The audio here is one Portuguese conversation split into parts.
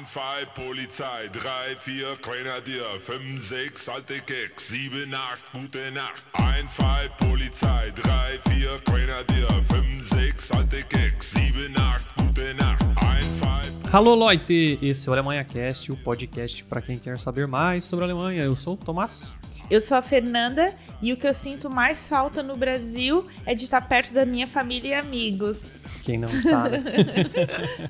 1, 2, Polizei, 3, 4, Grenadier, 5, 6, alte 7, 8, gute Nacht. 1, 2, Polizei, 3, 4, Grenadier, 5, 6, alte 7, 8, gute Nacht. 1, 2... Alô, Leute! Esse é o Alemanha Cast, o podcast para quem quer saber mais sobre a Alemanha. Eu sou o Tomás. Eu sou a Fernanda e o que eu sinto mais falta no Brasil é de estar perto da minha família e amigos. Quem não sabe.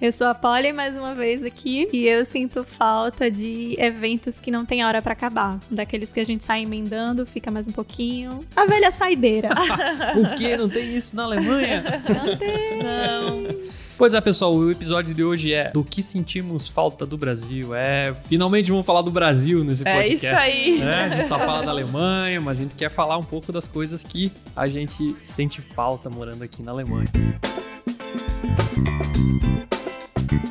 eu sou a Polly mais uma vez aqui e eu sinto falta de eventos que não tem hora para acabar. Daqueles que a gente sai emendando, fica mais um pouquinho. A velha saideira. o quê? Não tem isso na Alemanha? não tem. Não. Pois é, pessoal, o episódio de hoje é do que sentimos falta do Brasil. É, finalmente vamos falar do Brasil nesse é podcast. É isso aí. Né? A gente só fala da Alemanha, mas a gente quer falar um pouco das coisas que a gente sente falta morando aqui na Alemanha.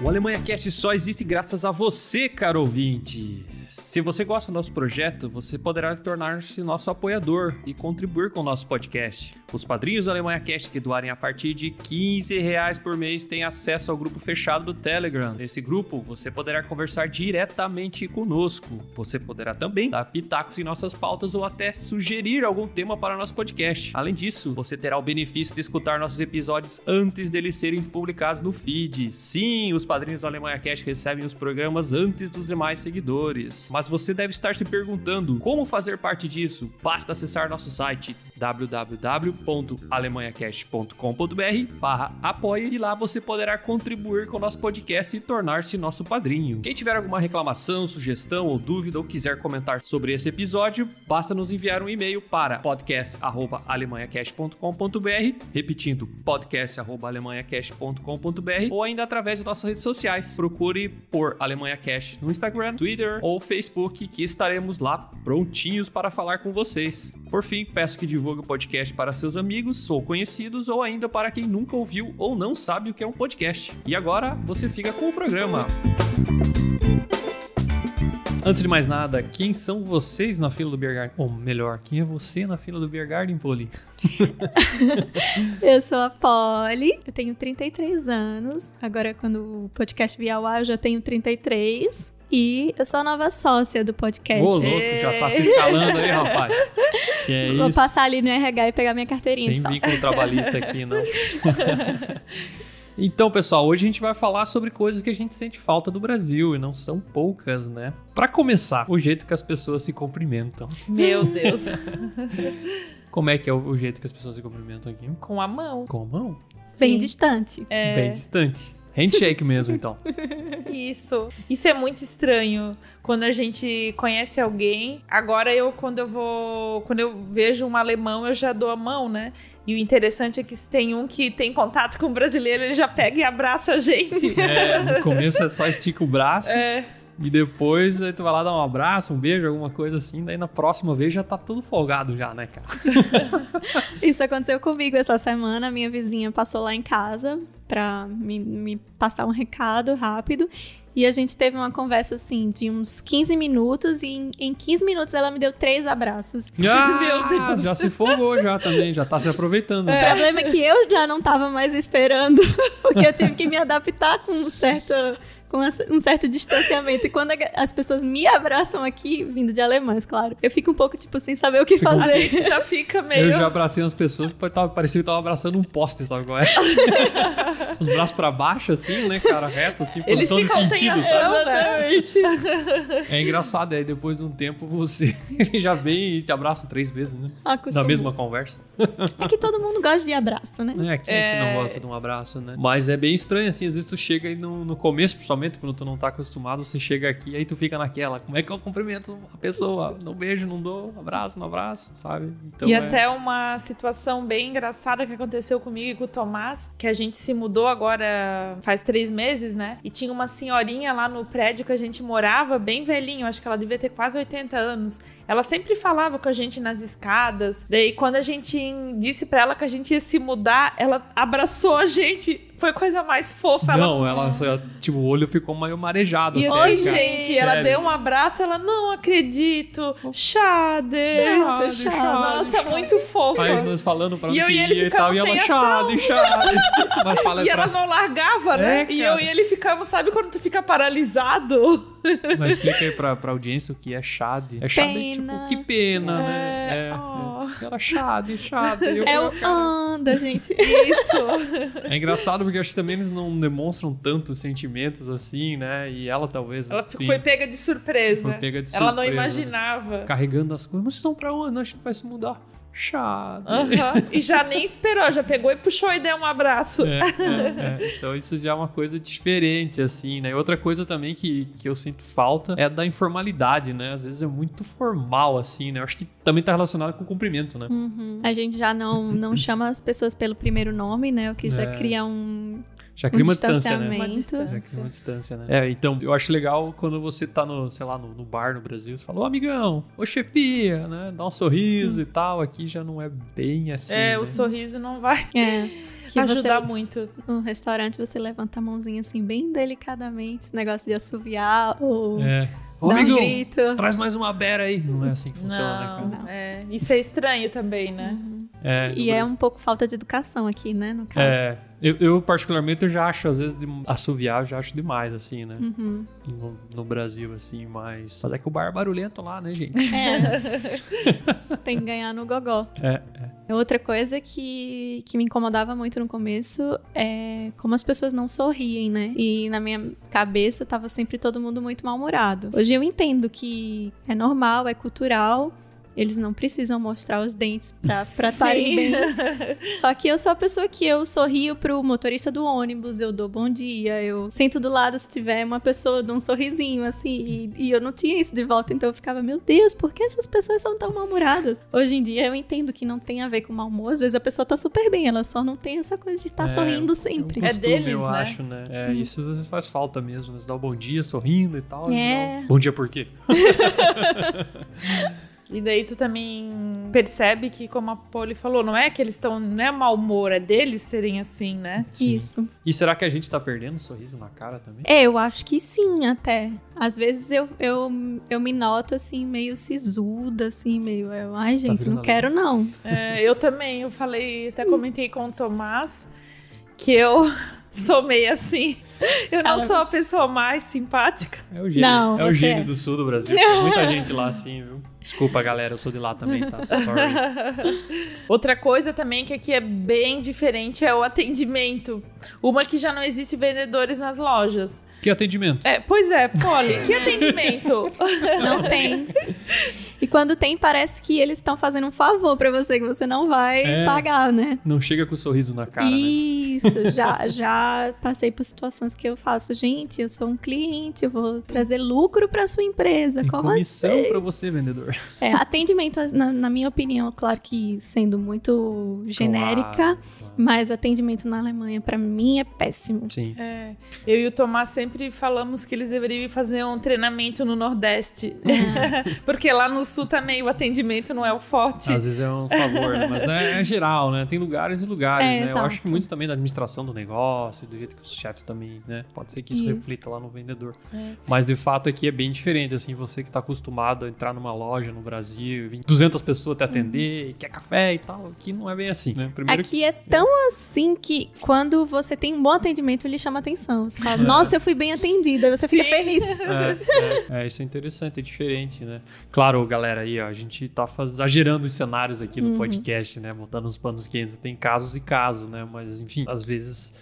O Alemanha Cast só existe graças a você, caro ouvinte. Se você gosta do nosso projeto, você poderá tornar-se nosso apoiador e contribuir com o nosso podcast. Os padrinhos do Alemanha Cast que doarem a partir de 15 reais por mês têm acesso ao grupo fechado do Telegram. Nesse grupo, você poderá conversar diretamente conosco. Você poderá também dar pitacos em nossas pautas ou até sugerir algum tema para nosso podcast. Além disso, você terá o benefício de escutar nossos episódios antes deles serem publicados no feed. Sim, os padrinhos do Alemanha Cast recebem os programas antes dos demais seguidores mais. Mas você deve estar se perguntando como fazer parte disso. Basta acessar nosso site www.alemanhacast.com.br/barra apoia e lá você poderá contribuir com o nosso podcast e tornar-se nosso padrinho. Quem tiver alguma reclamação, sugestão ou dúvida ou quiser comentar sobre esse episódio, basta nos enviar um e-mail para podcast@alemanhacast.com.br, repetindo podcast@alemanhacast.com.br ou ainda através de nossas redes sociais. Procure por Alemanha Cash no Instagram, Twitter ou Facebook, que estaremos lá prontinhos para falar com vocês. Por fim, peço que divulgue o podcast para seus amigos ou conhecidos, ou ainda para quem nunca ouviu ou não sabe o que é um podcast. E agora você fica com o programa. Antes de mais nada, quem são vocês na fila do Beer Ou melhor, quem é você na fila do Beer Poli? eu sou a Poli, eu tenho 33 anos. Agora, quando o podcast vier ao ar, eu já tenho 33. E eu sou a nova sócia do podcast. Ô, louco, já tá se escalando aí, rapaz. Que é Vou isso. passar ali no RH e pegar minha carteirinha. Sem só. vínculo trabalhista aqui, não. Então, pessoal, hoje a gente vai falar sobre coisas que a gente sente falta do Brasil e não são poucas, né? Para começar, o jeito que as pessoas se cumprimentam. Meu Deus. Como é que é o jeito que as pessoas se cumprimentam aqui? Com a mão. Com a mão? Sim. Bem distante. É... Bem distante. Handshake mesmo, então. Isso. Isso é muito estranho quando a gente conhece alguém. Agora eu quando eu vou, quando eu vejo um alemão, eu já dou a mão, né? E o interessante é que se tem um que tem contato com um brasileiro, ele já pega e abraça a gente. É, no começo é só estica o braço. É. E depois aí tu vai lá dar um abraço, um beijo, alguma coisa assim. Daí na próxima vez já tá tudo folgado já, né, cara? Isso aconteceu comigo essa semana. Minha vizinha passou lá em casa para me, me passar um recado rápido. E a gente teve uma conversa assim de uns 15 minutos, e em, em 15 minutos ela me deu três abraços. Ah, já se folgou já também, já tá se aproveitando. É. O problema é que eu já não tava mais esperando, porque eu tive que me adaptar com um certo com um certo distanciamento. E quando as pessoas me abraçam aqui, vindo de alemães, claro, eu fico um pouco, tipo, sem saber o que fazer. A gente já fica meio. Eu já abracei umas pessoas, parecia que tava abraçando um poste, sabe qual é? Os braços pra baixo, assim, né, cara? Reto, assim, Eles posição de sentido, ação, Exatamente. Né? É engraçado, aí depois de um tempo você já vem e te abraça três vezes, né? Acostumou. Na mesma conversa. É que todo mundo gosta de abraço, né? É, quem é... que não é. gosta de um abraço, né? Mas é bem estranho, assim, às vezes tu chega e no, no começo, principalmente equipamento, quando tu não tá acostumado, você chega aqui aí tu fica naquela. Como é que eu cumprimento a pessoa? Não beijo, não dou, abraço, não abraço, sabe? Então, e é... até uma situação bem engraçada que aconteceu comigo e com o Tomás, que a gente se mudou agora faz três meses, né? E tinha uma senhorinha lá no prédio que a gente morava, bem velhinho, acho que ela devia ter quase 80 anos. Ela sempre falava com a gente nas escadas. Daí, quando a gente disse para ela que a gente ia se mudar, ela abraçou a gente foi coisa mais fofa. Não, ela, tipo, o olho ficou meio marejado. E até, gente, ela Sério. deu um abraço, ela, não acredito. Chade. Nossa, é muito fofa. Aí nós falando pra e eu e ele e tal, e ela, e pra... ela não largava, né? É, e eu e ele ficamos, sabe quando tu fica paralisado? Mas explica aí pra, pra audiência o que é chade. É chade, pena. tipo, que pena, é, né? É, oh. Ela chade, chade. Eu, é o anda, gente. Isso. É engraçado porque acho que também eles não demonstram tantos sentimentos assim, né? E ela talvez. Ela enfim, foi pega de surpresa. Foi pega de surpresa. Ela não imaginava. Carregando as coisas. Mas vocês vão pra onde? Acho que vai se mudar chave. E já nem esperou, já pegou e puxou e deu um abraço. É, é, é. Então isso já é uma coisa diferente, assim, né? E outra coisa também que, que eu sinto falta é da informalidade, né? Às vezes é muito formal, assim, né? Eu acho que também tá relacionado com o cumprimento, né? Uhum. A gente já não, não chama as pessoas pelo primeiro nome, né? O que já é. cria um já cria um uma distância, né? Uma distância. Já cria uma distância, né? É, então eu acho legal quando você tá no, sei lá, no, no bar no Brasil, você fala, ô amigão, ô chefia, né? Dá um sorriso hum. e tal. Aqui já não é bem assim. É, né? o sorriso não vai. É que ajudar você, muito. No restaurante você levanta a mãozinha assim, bem delicadamente, esse negócio de assoviar ou. É. Ô, amigo, um grito. traz mais uma beira aí. Não é assim que funciona, né, não, né, cara? Não. É, isso é estranho também, né? Uhum. É, e eu... é um pouco falta de educação aqui, né, no caso. É, eu, eu particularmente eu já acho, às vezes, de, assoviar, eu já acho demais, assim, né? Uhum. No, no, Brasil, assim, mas... Mas é que o bar é barulhento lá, né, gente? É. Tem que ganhar no gogó. É, é. Outra coisa que, que me incomodava muito no começo é como as pessoas não sorriem, né? E na minha cabeça tava sempre todo mundo muito mal-humorado. Hoje eu entendo que é normal, é cultural eles não precisam mostrar os dentes para estarem bem. Só que eu sou a pessoa que eu sorrio pro motorista do ônibus, eu dou bom dia, eu sento do lado se tiver uma pessoa, de um sorrisinho, assim, e, e eu não tinha isso de volta, então eu ficava, meu Deus, por que essas pessoas são tão mal-humoradas? Hoje em dia eu entendo que não tem a ver com mau humor, às vezes a pessoa tá super bem, ela só não tem essa coisa de estar tá é, sorrindo sempre. É, um costume, é deles, eu né? acho, né? É, hum. Isso faz falta mesmo, você dá o um bom dia sorrindo e tal. É. E bom dia por quê? E daí tu também percebe que, como a Polly falou, não é que eles estão. Não é mau humor, é deles serem assim, né? Sim. Isso. E será que a gente tá perdendo um sorriso na cara também? É, eu acho que sim, até. Às vezes eu, eu, eu me noto assim, meio sisuda, assim, meio. Ai, tá gente, tá não quero não. É, eu também, eu falei, até comentei com o Tomás que eu sou meio assim. Eu não Ela... sou a pessoa mais simpática. É o gênio. Não, é o gênio é. do sul do Brasil. Tem muita gente lá assim, viu? Desculpa, galera, eu sou de lá também, tá? Sorry. Outra coisa também que aqui é bem diferente é o atendimento. Uma que já não existe vendedores nas lojas. Que atendimento? É, pois é, Polly, que atendimento? Não tem. E quando tem, parece que eles estão fazendo um favor para você, que você não vai é, pagar, né? Não chega com um sorriso na cara. Né? Isso, né? já, já passei por situações que eu faço, gente, eu sou um cliente, eu vou trazer lucro para sua empresa. E como comissão assim? para você, vendedor. É, atendimento, na, na, minha opinião, claro que sendo muito genérica, claro, claro. mas atendimento na Alemanha, para mim, é péssimo. Sim. É, eu e o Tomás sempre falamos que eles deveriam fazer um treinamento no Nordeste. É. Porque lá nos sul também tá o atendimento não é o forte. Às vezes é um favor, né? mas né, é geral, né? Tem lugares e lugares, é, né? Exato. Eu acho que muito também da administração do negócio, do jeito que os chefes também, né? Pode ser que isso, isso. reflita lá no vendedor. É. Mas de fato aqui é bem diferente, assim, você que está acostumado a entrar numa loja no Brasil, 200 pessoas te atender, uhum. quer café e tal, aqui não é bem assim, né? Primeiro aqui que... é tão assim que quando você tem um bom atendimento, ele chama atenção. Você fala, é. nossa, eu fui bem atendida, você Sim. fica feliz. É, é, é, isso é interessante, é diferente, né? Claro, o galera aí, ó, a gente tá exagerando os cenários aqui no uhum. podcast, né? Botando uns panos quentes. Tem casos e casos, né? Mas, enfim, às vezes.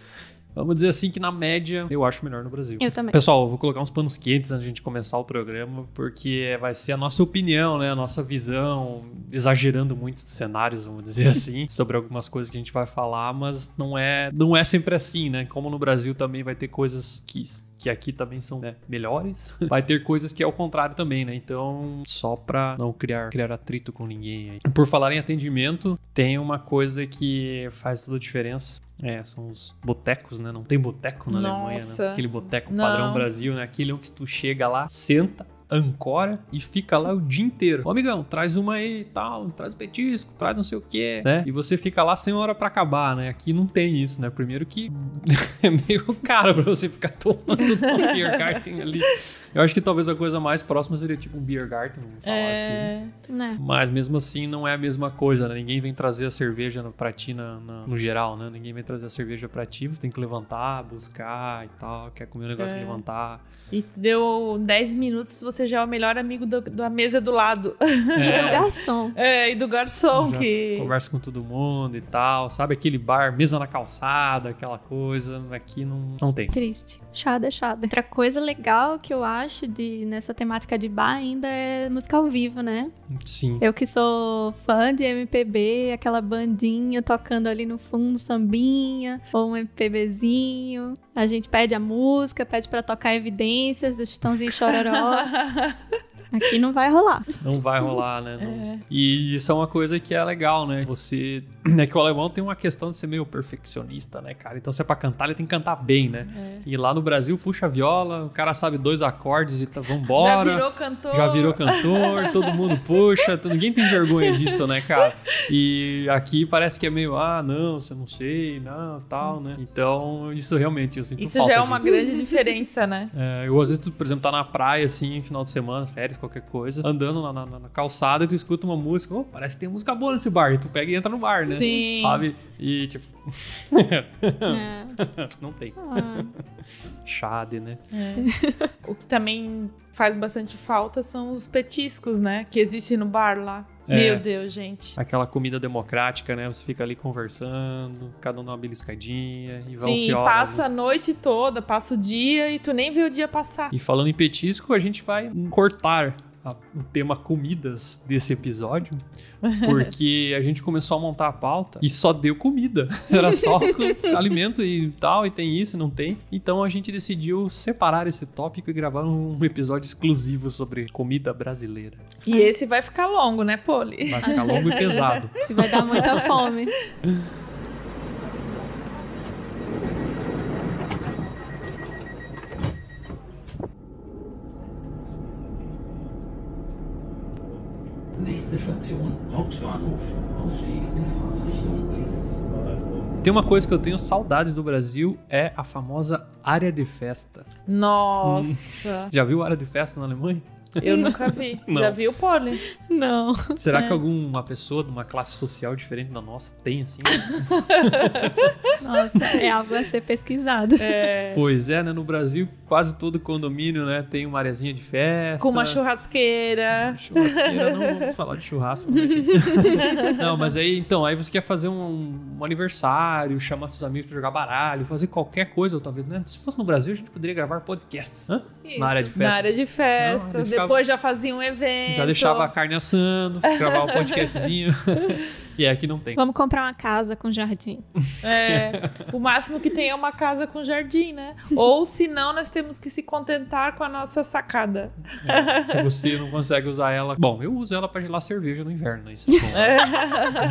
Vamos dizer assim que na média eu acho melhor no Brasil. Eu também. Pessoal, eu vou colocar uns panos quentes antes de a gente começar o programa, porque vai ser a nossa opinião, né? A nossa visão, exagerando muito os cenários, vamos dizer assim, sobre algumas coisas que a gente vai falar, mas não é, não é sempre assim, né? Como no Brasil também vai ter coisas que que aqui também são né, melhores, vai ter coisas que é o contrário também, né? Então, só para não criar, criar atrito com ninguém. Aí. Por falar em atendimento, tem uma coisa que faz toda a diferença. É, são os botecos, né? Não tem boteco na Nossa. Alemanha, né? Aquele boteco padrão Brasil, né? Aquele que tu chega lá, senta, ancora e fica lá o dia inteiro. Ô, amigão, traz uma aí, tal, traz o petisco, traz não sei o quê, né? E você fica lá sem hora para acabar, né? Aqui não tem isso, né? Primeiro que é meio caro pra você ficar tomando um beer garden ali. Eu acho que talvez a coisa mais próxima seria tipo um beer garden, vamos falar é... assim. Né? Mas mesmo assim não é a mesma coisa, né? Ninguém vem trazer a cerveja pra ti na, na, no geral, né? Ninguém vem trazer a cerveja pra ti, você tem que levantar, buscar e tal, quer comer um negócio é. levantar. E deu 10 minutos, você você já é o melhor amigo do, da mesa do lado. É. e do garçom. É, e do garçom que. Conversa com todo mundo e tal. Sabe aquele bar, mesa na calçada, aquela coisa. Aqui não, não tem. Triste. Chada, chada. Outra coisa legal que eu acho de, nessa temática de bar ainda é música ao vivo, né? Sim. Eu que sou fã de MPB, aquela bandinha tocando ali no fundo, sambinha, ou um MPBzinho. A gente pede a música, pede para tocar evidências do Chitãozinho Chororó. Aqui não vai rolar. Não vai rolar, né? Não... É. E isso é uma coisa que é legal, né? Você é que o alemão tem uma questão de ser meio perfeccionista, né, cara? Então, se é pra cantar, ele tem que cantar bem, né? É. E lá no Brasil, puxa a viola, o cara sabe dois acordes e tá, vambora. Já virou cantor. Já virou cantor, todo mundo puxa, ninguém tem vergonha disso, né, cara? E aqui parece que é meio, ah, não, você não sei, não, tal, né? Então, isso realmente, eu sinto isso falta Isso já é uma disso. grande diferença, né? É, eu, às vezes, tu, por exemplo, tá na praia, assim, final de semana, férias, qualquer coisa, andando na, na, na calçada e tu escuta uma música, oh, parece que tem música boa nesse bar, e tu pega e entra no bar, né? Sim. Sabe? E tipo. é. Não tem. Ah. Chade, né? É. o que também faz bastante falta são os petiscos, né? Que existe no bar lá. É, Meu Deus, gente. Aquela comida democrática, né? Você fica ali conversando, cada um dá uma beliscadinha e Sim, vão se horas, passa a noite toda, passa o dia e tu nem vê o dia passar. E falando em petisco, a gente vai cortar a, o tema comidas desse episódio, porque a gente começou a montar a pauta e só deu comida. Era só alimento e tal, e tem isso, não tem. Então a gente decidiu separar esse tópico e gravar um episódio exclusivo sobre comida brasileira. E esse vai ficar longo, né, Poli? Vai ficar longo e pesado. Vai dar muita fome. Tem uma coisa que eu tenho saudades do Brasil é a famosa área de festa. Nossa! Já viu área de festa na Alemanha? Eu nunca vi. Não. Já vi o pólen. Não. Será é. que alguma pessoa de uma classe social diferente da nossa tem assim? nossa, é algo a ser pesquisado. É. Pois é, né? No Brasil, quase todo condomínio, né, tem uma areazinha de festa. Com uma churrasqueira. Uma churrasqueira, não vou falar de churrasco. Né, não, mas aí, então, aí você quer fazer um, um aniversário, chamar seus amigos para jogar baralho, fazer qualquer coisa, talvez, né? Se fosse no Brasil, a gente poderia gravar podcasts. Hã? Isso, na área de festas. Na área de festas, não, depois já fazia um evento. Já deixava a carne assando, gravava um podcastzinho. E aqui é não tem. Vamos comprar uma casa com jardim. É, o máximo que tem é uma casa com jardim, né? Ou se não, nós temos que se contentar com a nossa sacada. É, se você não consegue usar ela. Bom, eu uso ela para gelar cerveja no inverno, Isso é bom. É.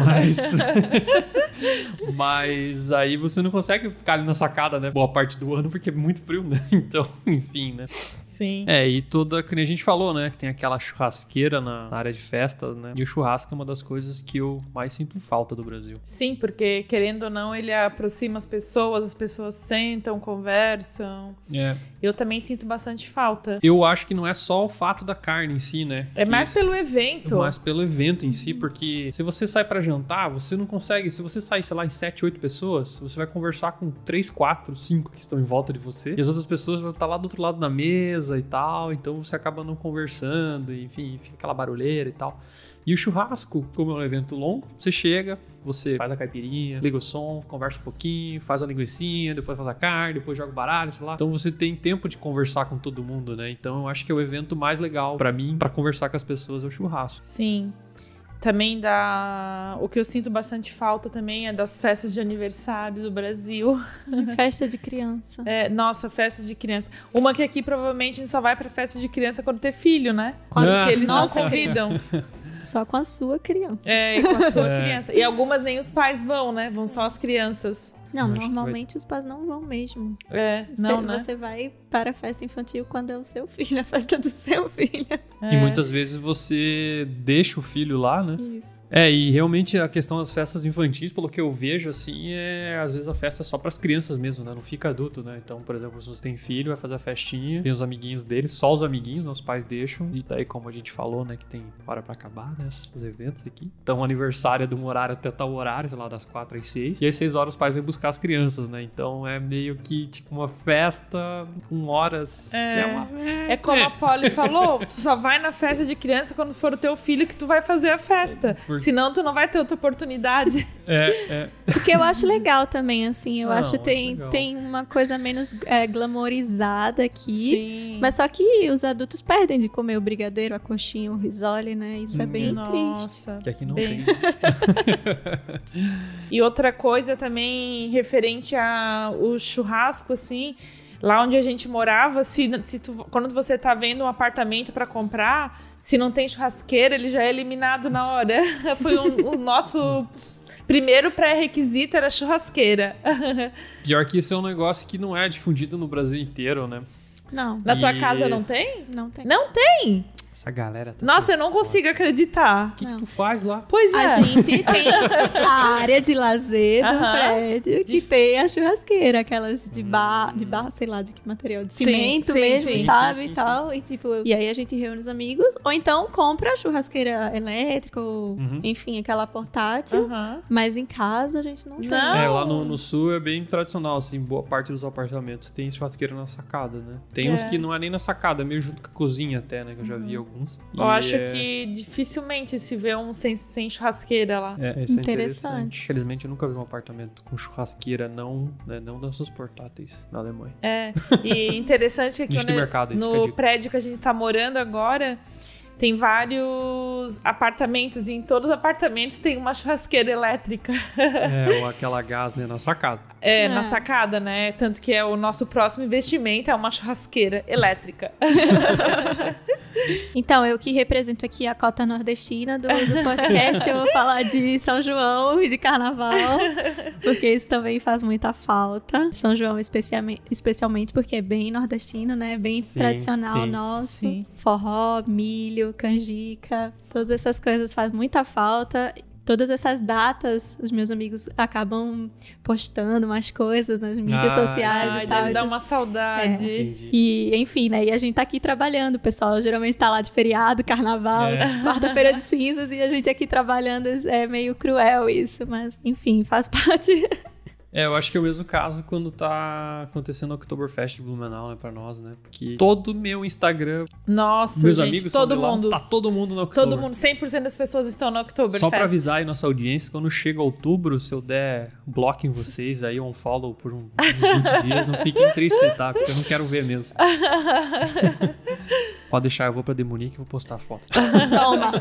Mas. Mas aí você não consegue ficar ali na sacada, né? Boa parte do ano, porque é muito frio, né? Então, enfim, né? Sim. É, e toda, a gente falou, né? Que tem aquela churrasqueira na área de festa, né? E o churrasco é uma das coisas que eu mais sinto falta do Brasil. Sim, porque querendo ou não, ele aproxima as pessoas, as pessoas sentam, conversam. É. Eu também sinto bastante falta. Eu acho que não é só o fato da carne em si, né? É que mais pelo evento. É mais pelo evento em si, porque se você sai para jantar, você não consegue. Se você sair, sei lá, em 7, 8 pessoas, você vai conversar com 3, 4, 5 que estão em volta de você. E as outras pessoas vão estar tá lá do outro lado da mesa e tal. Então você acaba não conversando, enfim, fica aquela barulheira e tal. E o churrasco, como é um evento longo, você chega, você faz a caipirinha, liga o som, conversa um pouquinho, faz a linguiçinha, depois faz a carne, depois joga o baralho, sei lá. Então você tem tempo de conversar com todo mundo, né? Então eu acho que é o evento mais legal para mim para conversar com as pessoas é o churrasco. Sim. Também dá. O que eu sinto bastante falta também é das festas de aniversário do Brasil. Festa de criança. É, nossa, festa de criança. Uma que aqui provavelmente a gente só vai pra festa de criança quando ter filho, né? Quando ah, que eles nossa. não convidam. Só com a sua criança. É, com a sua é. criança. E algumas nem os pais vão, né? Vão só as crianças. Não, normalmente vai... os pais não vão mesmo. É, não, você, né? você vai para a festa infantil quando é o seu filho, a festa do seu filho. É. E muitas vezes você deixa o filho lá, né? Isso. É, e realmente a questão das festas infantis, pelo que eu vejo, assim, é às vezes a festa é só para as crianças mesmo, né? Não fica adulto, né? Então, por exemplo, se você tem filho, vai fazer a festinha, tem os amiguinhos dele, só os amiguinhos, né? os pais deixam. E daí, como a gente falou, né, que tem hora para acabar, né? Os eventos aqui. Então, aniversário é de um horário até tal horário, sei lá, das quatro às seis. E às seis horas os pais vêm buscar buscar as crianças, né? Então é meio que tipo uma festa com horas. É, é, uma... é como a Polly falou: tu só vai na festa de criança quando for o teu filho que tu vai fazer a festa. É, Porque... Senão tu não vai ter outra oportunidade. É, é. Porque eu acho legal também, assim. Eu não, ah, acho tem tem uma coisa menos é, glamorizada aqui. Sim. Mas só que os adultos perdem de comer o brigadeiro, a coxinha, o risole, né? Isso é bem Nossa, triste. Que aqui não bem... tem. e outra coisa também referente ao churrasco, assim, lá onde a gente morava, se, se tu, quando você tá vendo um apartamento para comprar, se não tem churrasqueira, ele já é eliminado na hora. Foi um, o nosso primeiro pré-requisito era churrasqueira. Pior que isso é um negócio que não é difundido no Brasil inteiro, né? Não. Na e... tua casa não tem? Não tem. Não tem? Essa galera tá Nossa, eu não consigo acreditar. O que, que, tu faz lá? Pois é. A gente tem a área de lazer do uh -huh. prédio que de... tem a churrasqueira, aquelas de hum. bar, de bar, sei lá, de que material, de sim, cimento sim, mesmo, sim, sabe? e tal. E tipo, e aí a gente reúne os amigos, ou então compra a churrasqueira elétrica, ou, uhum. enfim, aquela portátil. Uhum. Mas em casa a gente não, não. tem. É, lá no, no, sul é bem tradicional, assim, boa parte dos apartamentos tem churrasqueira na sacada, né? Tem é. uns que não é nem na sacada, é meio junto com a cozinha até, né? Que eu já vi uhum alguns. Eu acho é... que dificilmente se vê um sem, sem churrasqueira lá. É, isso é interessante. é interessante. Infelizmente eu nunca vi um apartamento com churrasqueira não, né, não danças portáteis na Alemanha. É, e interessante é que né, mercado, no prédio que a gente tá morando agora, tem vários apartamentos e em todos os apartamentos tem uma churrasqueira elétrica. É, ou aquela gás né, na sacada. É, é, na sacada, né? Tanto que é o nosso próximo investimento é uma churrasqueira elétrica. Então, eu que represento aqui a cota nordestina do, do podcast, eu vou falar de São João e de Carnaval, porque isso também faz muita falta. São João, especialmente, especialmente porque é bem nordestino, né? Bem sim, tradicional sim, nosso. Sim. Forró, milho, canjica, todas essas coisas faz muita falta todas essas datas, os meus amigos acabam postando umas coisas nas mídias ah, sociais ai, e tal. Deve dar então uma saudade. É. E, enfim, né? E a gente tá aqui trabalhando, pessoal geralmente tá lá de feriado, carnaval, é. quarta-feira de cinzas, e a gente aqui trabalhando é meio cruel isso, mas enfim, faz parte. É, eu acho que é o mesmo caso quando tá acontecendo o Oktoberfest de Blumenau, né, pra nós, né? Porque todo meu Instagram. Nossa, meus gente, amigos todo mundo. Lá, tá todo mundo no Oktoberfest. Todo mundo, 100% das pessoas estão no Oktoberfest. Só pra avisar aí nossa audiência, quando chega outubro, se eu der bloco em vocês, aí um follow por uns 20 dias, não fiquem tristes, tá? Porque eu não quero ver mesmo. Pode deixar, eu vou pra Demonique e vou postar a foto. Toma!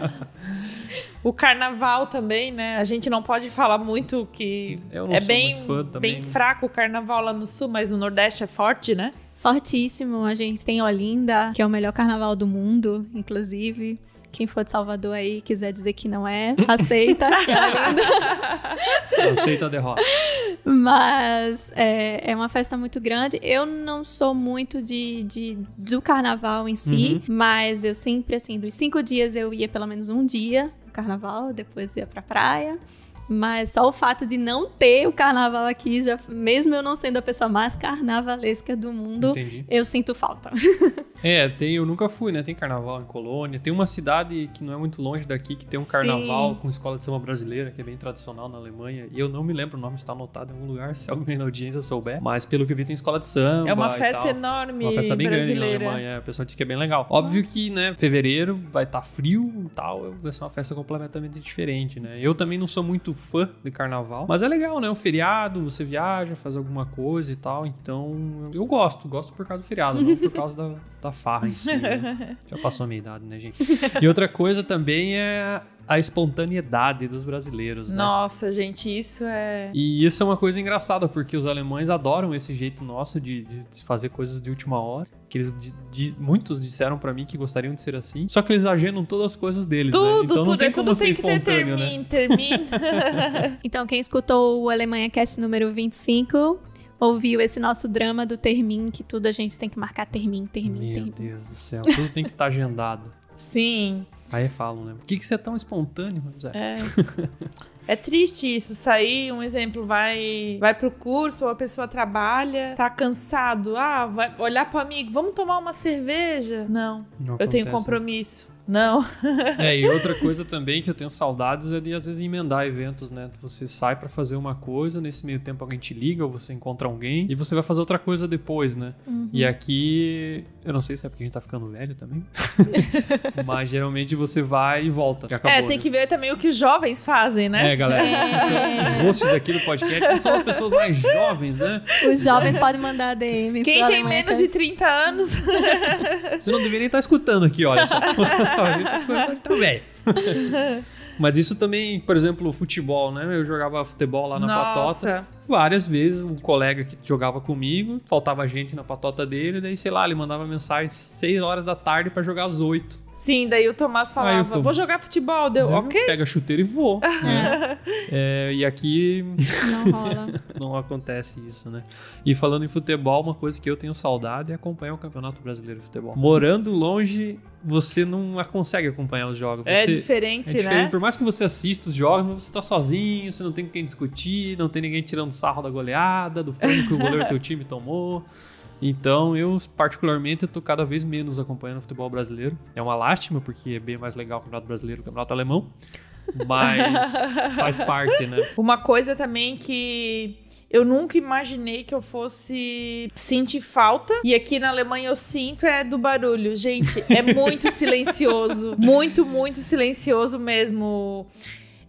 o carnaval também, né? A gente não pode falar muito que é bem, bem fraco o carnaval lá no sul, mas no Nordeste é forte, né? Fortíssimo. A gente tem Olinda, que é o melhor carnaval do mundo, inclusive. Quem for de Salvador aí quiser dizer que não é, aceita. É aceita a derrota. Mas é, é, uma festa muito grande. Eu não sou muito de, de do carnaval em si, uhum. mas eu sempre, assim, dos cinco dias eu ia pelo menos um dia no carnaval, depois ia pra praia. Mas só o fato de não ter o carnaval aqui, já, mesmo eu não sendo a pessoa mais carnavalesca do mundo, Entendi. eu sinto falta. é, tem, eu nunca fui, né? Tem carnaval em Colônia. Tem uma cidade que não é muito longe daqui que tem um carnaval Sim. com escola de samba brasileira, que é bem tradicional na Alemanha. E eu não me lembro, o nome está anotado em algum lugar, se alguém na audiência souber. Mas pelo que eu vi, tem escola de samba. É uma festa enorme. Uma festa bem brasileira. grande na Alemanha. O pessoal diz que é bem legal. Óbvio Nossa. que, né, fevereiro vai estar tá frio e tal. Vai ser uma festa completamente diferente, né? Eu também não sou muito fã de carnaval. Mas é legal, né? Um feriado, você viaja, faz alguma coisa e tal. Então, eu gosto, gosto por causa do feriado, não por causa da, da farra em si. Né? Já passou a minha idade, né, gente? E outra coisa também é a espontaneidade dos brasileiros, né? Nossa, gente, isso é. E isso é uma coisa engraçada, porque os alemães adoram esse jeito nosso de, de fazer coisas de última hora. Que eles de, de, muitos disseram para mim que gostariam de ser assim. Só que eles agendam todas as coisas deles, né? tudo, né? Então tudo, não tem é como tudo ser tem espontâneo, que ter, termine, né? Termine. então, quem escutou o Alemanha Cast número 25 ouviu esse nosso drama do termin, que tudo a gente tem que marcar termin, termin, Meu termin. Meu Deus do céu, tudo tem que estar tá agendado. Sim. Aí falam, né? Por que, que você é tão espontâneo, Zé? É. é triste isso, sair, um exemplo, vai vai pro curso, ou a pessoa trabalha, tá cansado, ah, vai olhar pro amigo, vamos tomar uma cerveja? Não, Não eu acontece, tenho né? compromisso. Né? Não. é, e outra coisa também que eu tenho saudades é de às vezes emendar eventos, né? Você sai para fazer uma coisa, nesse meio tempo alguém te liga ou você encontra alguém e você vai fazer outra coisa depois, né? Uhum. E aqui, eu não sei se é porque a gente tá ficando velho também, mas geralmente você vai e volta. E acabou, é, tem né? que ver também o que os jovens fazem, né? É, galera. É. Os rostos aqui do podcast são as pessoas mais jovens, né? Os jovens é. podem mandar DM. Quem tem menos de 30 anos. você não deveria estar tá escutando aqui, olha só. Ele tá velho. Mas isso também, por exemplo, futebol, né? Eu jogava futebol lá na Nossa. patota. Várias vezes, um colega que jogava comigo, faltava gente na patota dele, daí, sei lá, ele mandava mensagem às 6 horas da tarde para jogar às 8. Sim, daí o Tomás falava, falo, vou jogar futebol, deu, ok. Pega chuteiro e vou. Né? é, e aqui não rola. não acontece isso, né? E falando em futebol, uma coisa que eu tenho saudade é acompanhar o Campeonato Brasileiro de Futebol. Uhum. Morando longe, você não consegue acompanhar os jogos. É você, é, diferente, é diferente, né? Por mais que você assista os jogos, mas você tá sozinho, você não tem com quem discutir, não tem ninguém tirando sarro da goleada, do frango que o goleiro do teu time tomou. Então eu, particularmente, estou cada vez menos acompanhando o futebol brasileiro. É uma lástima, porque é bem mais legal o Campeonato Brasileiro que o Campeonato Alemão. Mas faz parte, né? Uma coisa também que eu nunca imaginei que eu fosse sentir falta. E aqui na Alemanha eu sinto é do barulho. Gente, é muito silencioso. Muito, muito silencioso mesmo.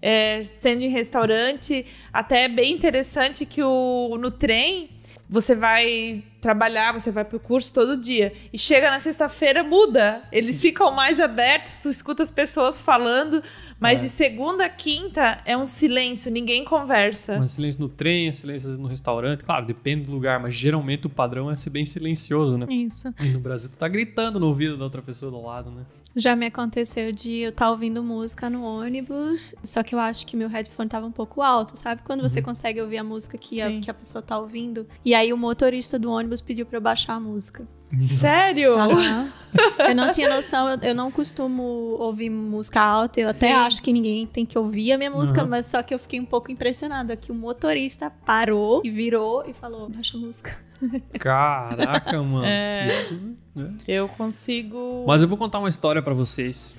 É, sendo em restaurante, até é bem interessante que o, no trem você vai trabalhar, você vai pro curso todo dia. E chega na sexta-feira, muda. Eles uhum. ficam mais abertos, tu escuta as pessoas falando, mas é. de segunda a quinta é um silêncio, ninguém conversa. Um silêncio no trem, um silêncio no restaurante, claro, depende do lugar, mas geralmente o padrão é ser bem silencioso, né? Isso. E no Brasil tu tá gritando no ouvido da outra pessoa do lado, né? Já me aconteceu de eu estar tá ouvindo música no ônibus, só que eu acho que meu headphone tava um pouco alto, sabe? Quando você uhum. consegue ouvir a música que a, que a pessoa tá ouvindo, e aí o motorista do ônibus ônibus pediu para eu baixar a música. Uhum. Sério? Uhum. Eu não tinha noção, eu, eu, não costumo ouvir música alta, eu Sim. até acho que ninguém tem que ouvir a minha música, uhum. mas só que eu fiquei um pouco impressionada que o motorista parou e virou e falou: baixa a música. Caraca, mano. É, Isso, né? Eu consigo. Mas eu vou contar uma história para vocês.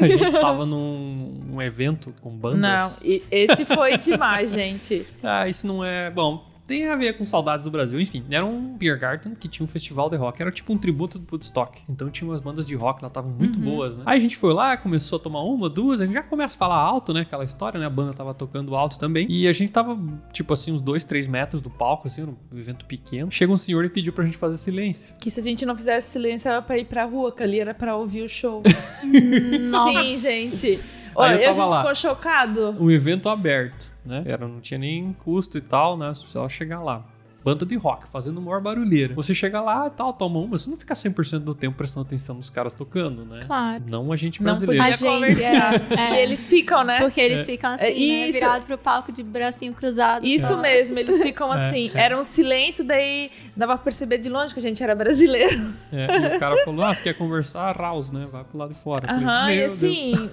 A gente estava num um evento com bandas. Não, esse foi demais, gente. ah, isso não é. Bom, tem a ver com saudades do Brasil. Enfim, era um beer garden que tinha um festival de rock. Era tipo um tributo do Woodstock. Então tinha umas bandas de rock lá, estavam muito uhum. boas, né? Aí a gente foi lá, começou a tomar uma, duas, a gente já começa a falar alto, né? Aquela história, né? A banda tava tocando alto também. E a gente tava, tipo assim, uns dois, três metros do palco, assim, um evento pequeno. Chega um senhor e pediu pra gente fazer silêncio. Que se a gente não fizesse silêncio, era pra ir pra rua, que ali era pra ouvir o show. Sim, gente. Olha, a gente lá. ficou chocado. Um evento aberto né? Era, não tinha nem custo e tal, né? Se ela chegar lá. Banda de rock, fazendo maior barulheira. Você chega lá e tal, toma uma. Você não fica 100% do tempo prestando atenção nos caras tocando, né? Claro. Não a gente brasileiro. Não a gente. É, E é. eles ficam, né? Porque eles é. ficam é assim, é, né? virados pro palco de bracinho cruzado. Isso assim. mesmo, eles ficam é. assim. Era um silêncio, daí dava pra perceber de longe que a gente era brasileiro. É, e o cara falou, ah, você quer conversar? Raus, né? Vai pro lado de fora. Aham, uh -huh, e assim...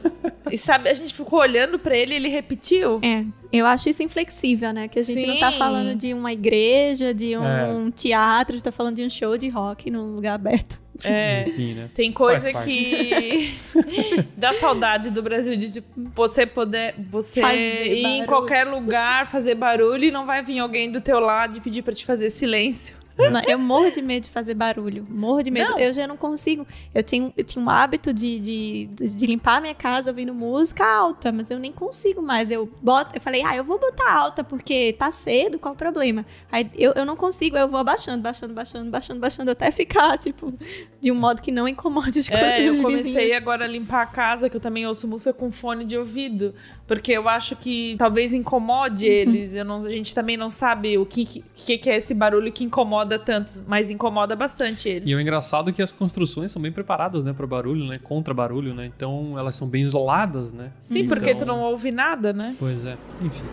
E sabe, a gente ficou olhando pra ele e ele repetiu. É. Eu acho isso inflexível, né? Que a gente Sim. não tá falando de uma igreja, de é. um, é. teatro, a gente tá falando de um show de rock num lugar aberto. É, Enfim, né? tem coisa que dá saudade do Brasil de tipo, você poder você ir em qualquer lugar fazer barulho e não vai vir alguém do teu lado e pedir para te fazer silêncio. Não, eu morro de medo de fazer barulho. Morro de medo. Não. Eu já não consigo. Eu, tenho, eu tinha um hábito de, de, de limpar a minha casa ouvindo música alta, mas eu nem consigo mais. Eu boto, eu falei, ah, eu vou botar alta porque tá cedo, qual o problema? Aí eu, eu não consigo, eu vou abaixando, baixando, baixando, baixando, baixando, até ficar, tipo, de um modo que não incomode os É, eu comecei vizinhos. agora a limpar a casa, que eu também ouço música com fone de ouvido. Porque eu acho que talvez incomode uhum. eles. Eu não, a gente também não sabe o que, que, que é esse barulho que incomoda incomoda tanto, mas incomoda bastante eles. E o engraçado é que as construções são bem preparadas, né, para barulho, né, contra barulho, né? Então elas são bem isoladas, né? Sim, então... porque tu então não ouve nada, né? Pois é, enfim.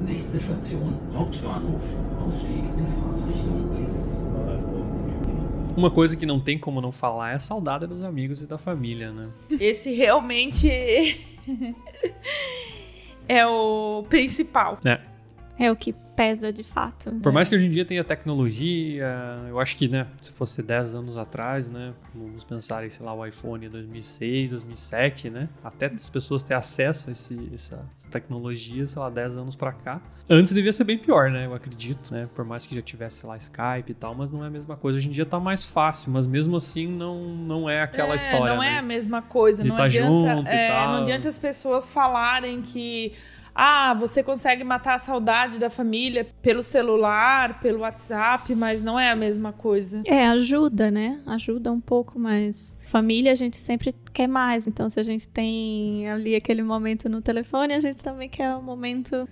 Nächste Station, Hauptbahnhof. Ausstieg in Fahrtrichtung links. Uma coisa que não tem como não falar é a saudade dos amigos e da família, né? Esse realmente é o principal. É. É o que pesa de fato. Por né? mais que hoje em dia tenha tecnologia, eu acho que, né, se fosse 10 anos atrás, né, vamos pensar em, sei lá, o iPhone 2006, 2007, né, até as pessoas ter acesso a esse, essa, tecnologia, sei lá, 10 anos para cá. Antes devia ser bem pior, né, eu acredito, né, por mais que já tivesse, sei lá, Skype e tal, mas não é a mesma coisa. Hoje em dia tá mais fácil, mas mesmo assim não, não é aquela é, história, Não é né? é a mesma coisa, não tá adianta, junto é, e tal. não adianta as pessoas falarem que ah, você consegue matar a saudade da família pelo celular, pelo WhatsApp, mas não é a mesma coisa. É, ajuda, né? Ajuda um pouco, mas família a gente sempre quer mais. Então, se a gente tem ali aquele momento no telefone, a gente também quer o um momento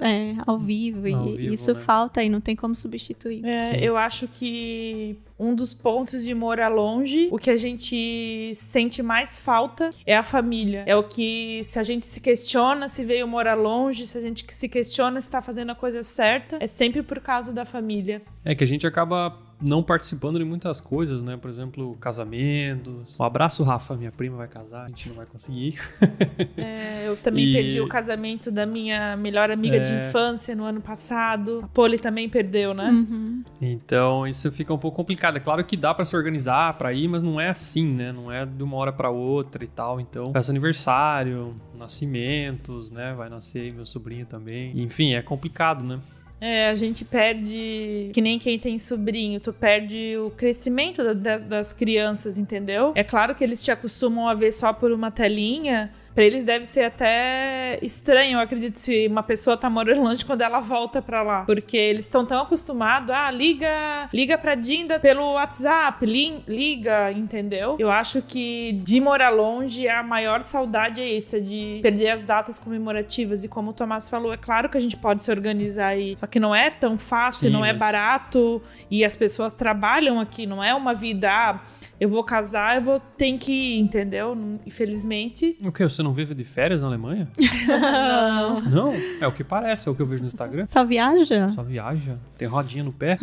é, ao vivo e vivo, isso né? falta e não tem como substituir. É, eu acho que um dos pontos de morar longe, o que a gente sente mais falta é a família. É o que se a gente se questiona se veio morar longe, se a gente se questiona se está fazendo a coisa certa, é sempre por causa da família. É que a gente acaba não participando de muitas coisas, né? Por exemplo, casamentos. Um abraço, Rafa, minha prima vai casar, a gente não vai conseguir. É, eu também e... perdi o casamento da minha melhor amiga é... de infância no ano passado. A Poli também perdeu, né? Uhum. Então, isso fica um pouco complicado. É claro que dá para se organizar, para ir, mas não é assim, né? Não é de uma hora para outra e tal. Então, festa aniversário, nascimentos, né? Vai nascer meu sobrinho também. Enfim, é complicado, né? É, a gente perde, que nem quem tem sobrinho, tu perde o crescimento da, da, das crianças, entendeu? É claro que eles te acostumam a ver só por uma telinha, para eles deve ser até estranho, eu acredito, se uma pessoa tá morando longe quando ela volta para lá, porque eles estão tão acostumados, ah, liga, liga pra Dinda pelo WhatsApp, li, liga, entendeu? Eu acho que de morar longe a maior saudade é isso, é de perder as datas comemorativas e como o Tomás falou, é claro que a gente pode se organizar aí, só que não é tão fácil, Sim, não é barato e as pessoas trabalham aqui, não é uma vida ah, eu vou casar, eu vou tem que ir, entendeu? Infelizmente. O que? Você não vive de férias na Alemanha? não. Não? É o que parece, é o que eu vejo no Instagram. Só viaja? Só viaja. Tem rodinha no pé.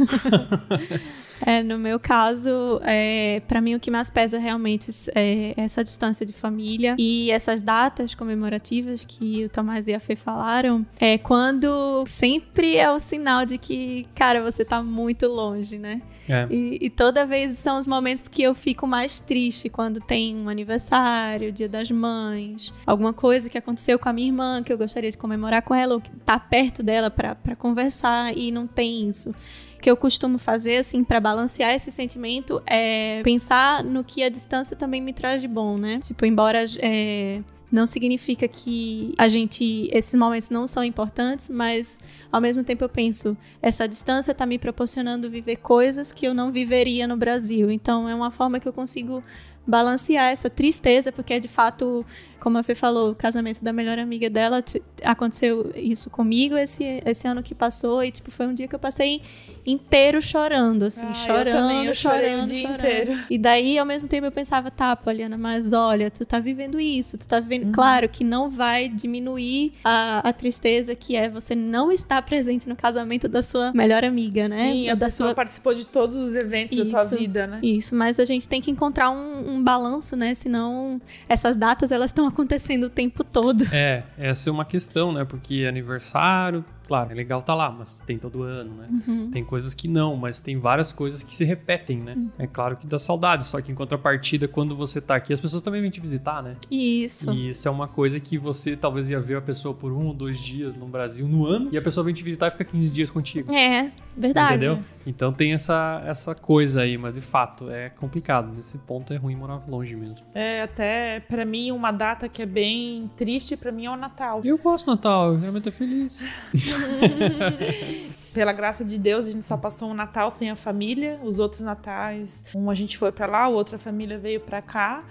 é, no meu caso, é, para mim o que mais pesa realmente é essa distância de família e essas datas comemorativas que o Tomás e a Fê falaram. É quando sempre é o sinal de que, cara, você tá muito longe, né? É. E, e, toda vez são os momentos que eu fico mais triste quando tem um aniversário, dia das mães, alguma coisa que aconteceu com a minha irmã que eu gostaria de comemorar com ela ou que tá perto dela para conversar e não tem isso que eu costumo fazer assim para balancear esse sentimento é pensar no que a distância também me traz de bom, né? Tipo, embora é, não significa que a gente esses momentos não são importantes, mas ao mesmo tempo eu penso, essa distância está me proporcionando viver coisas que eu não viveria no Brasil. Então é uma forma que eu consigo balancear essa tristeza, porque de fato como a Fê falou, o casamento da melhor amiga dela aconteceu isso comigo esse, esse ano que passou e tipo foi um dia que eu passei inteiro chorando, assim, ah, chorando, eu eu chorando, o dia chorando. inteiro. E daí ao mesmo tempo eu pensava, tá, Poliana, mas olha, tu tá vivendo isso, tu tá vivendo, uhum. claro que não vai diminuir a, a tristeza que é você não estar presente no casamento da sua melhor amiga, né? Sim, Ou a da pessoa sua... participou de todos os eventos isso, da tua vida, né? Isso, mas a gente tem que encontrar um, um balanço, né? Senão essas datas elas estão acontecendo o tempo todo. É, essa é uma questão, né? Porque é aniversário, Claro, é legal tá lá, mas tem todo ano, né? Uhum. Tem coisas que não, mas tem várias coisas que se repetem, né? Uhum. É claro que dá saudade, só que em contrapartida, quando você tá aqui, as pessoas também vêm te visitar, né? Isso. E isso é uma coisa que você talvez ia ver a pessoa por um ou dois dias no Brasil no ano, e a pessoa vem te visitar e fica 15 dias contigo. É, verdade. Entendeu? Então tem essa, essa coisa aí, mas de fato é complicado. Nesse ponto é ruim morar longe mesmo. É, até para mim, uma data que é bem triste para mim é o Natal. Eu gosto do Natal, eu realmente é feliz. Pela graça de Deus, a gente só passou um Natal sem a família. Os outros Natais, um a gente foi para lá, o outro a família veio para cá.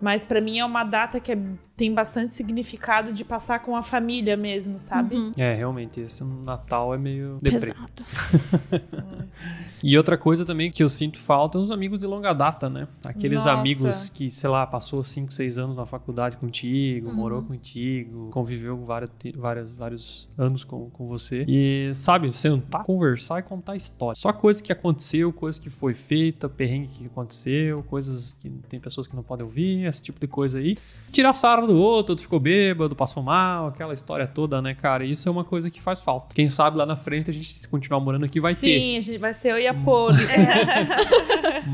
Mas para mim é uma data que é tem bastante significado de passar com a família mesmo, sabe? Uhum. É, realmente, esse Natal é meio deprê. Pesado. e outra coisa também que eu sinto falta é os amigos de longa data, né? Aqueles Nossa. amigos que, sei lá, passou 5, 6 anos na faculdade contigo, uhum. morou contigo, conviveu vários, vários, vários anos com, com você. E, sabe, sentar, conversar e contar história. Só coisa que aconteceu, coisa que foi feita, perrengue que aconteceu, coisas que tem pessoas que não podem ouvir, esse tipo de coisa aí. Tirar sarro do outro, outro ficou bêbado, passou mal, aquela história toda, né, cara? Isso é uma coisa que faz falta. Quem sabe lá na frente a gente, se continuar morando aqui, vai Sim, ter. Sim, a gente vai ser eu e a Poli.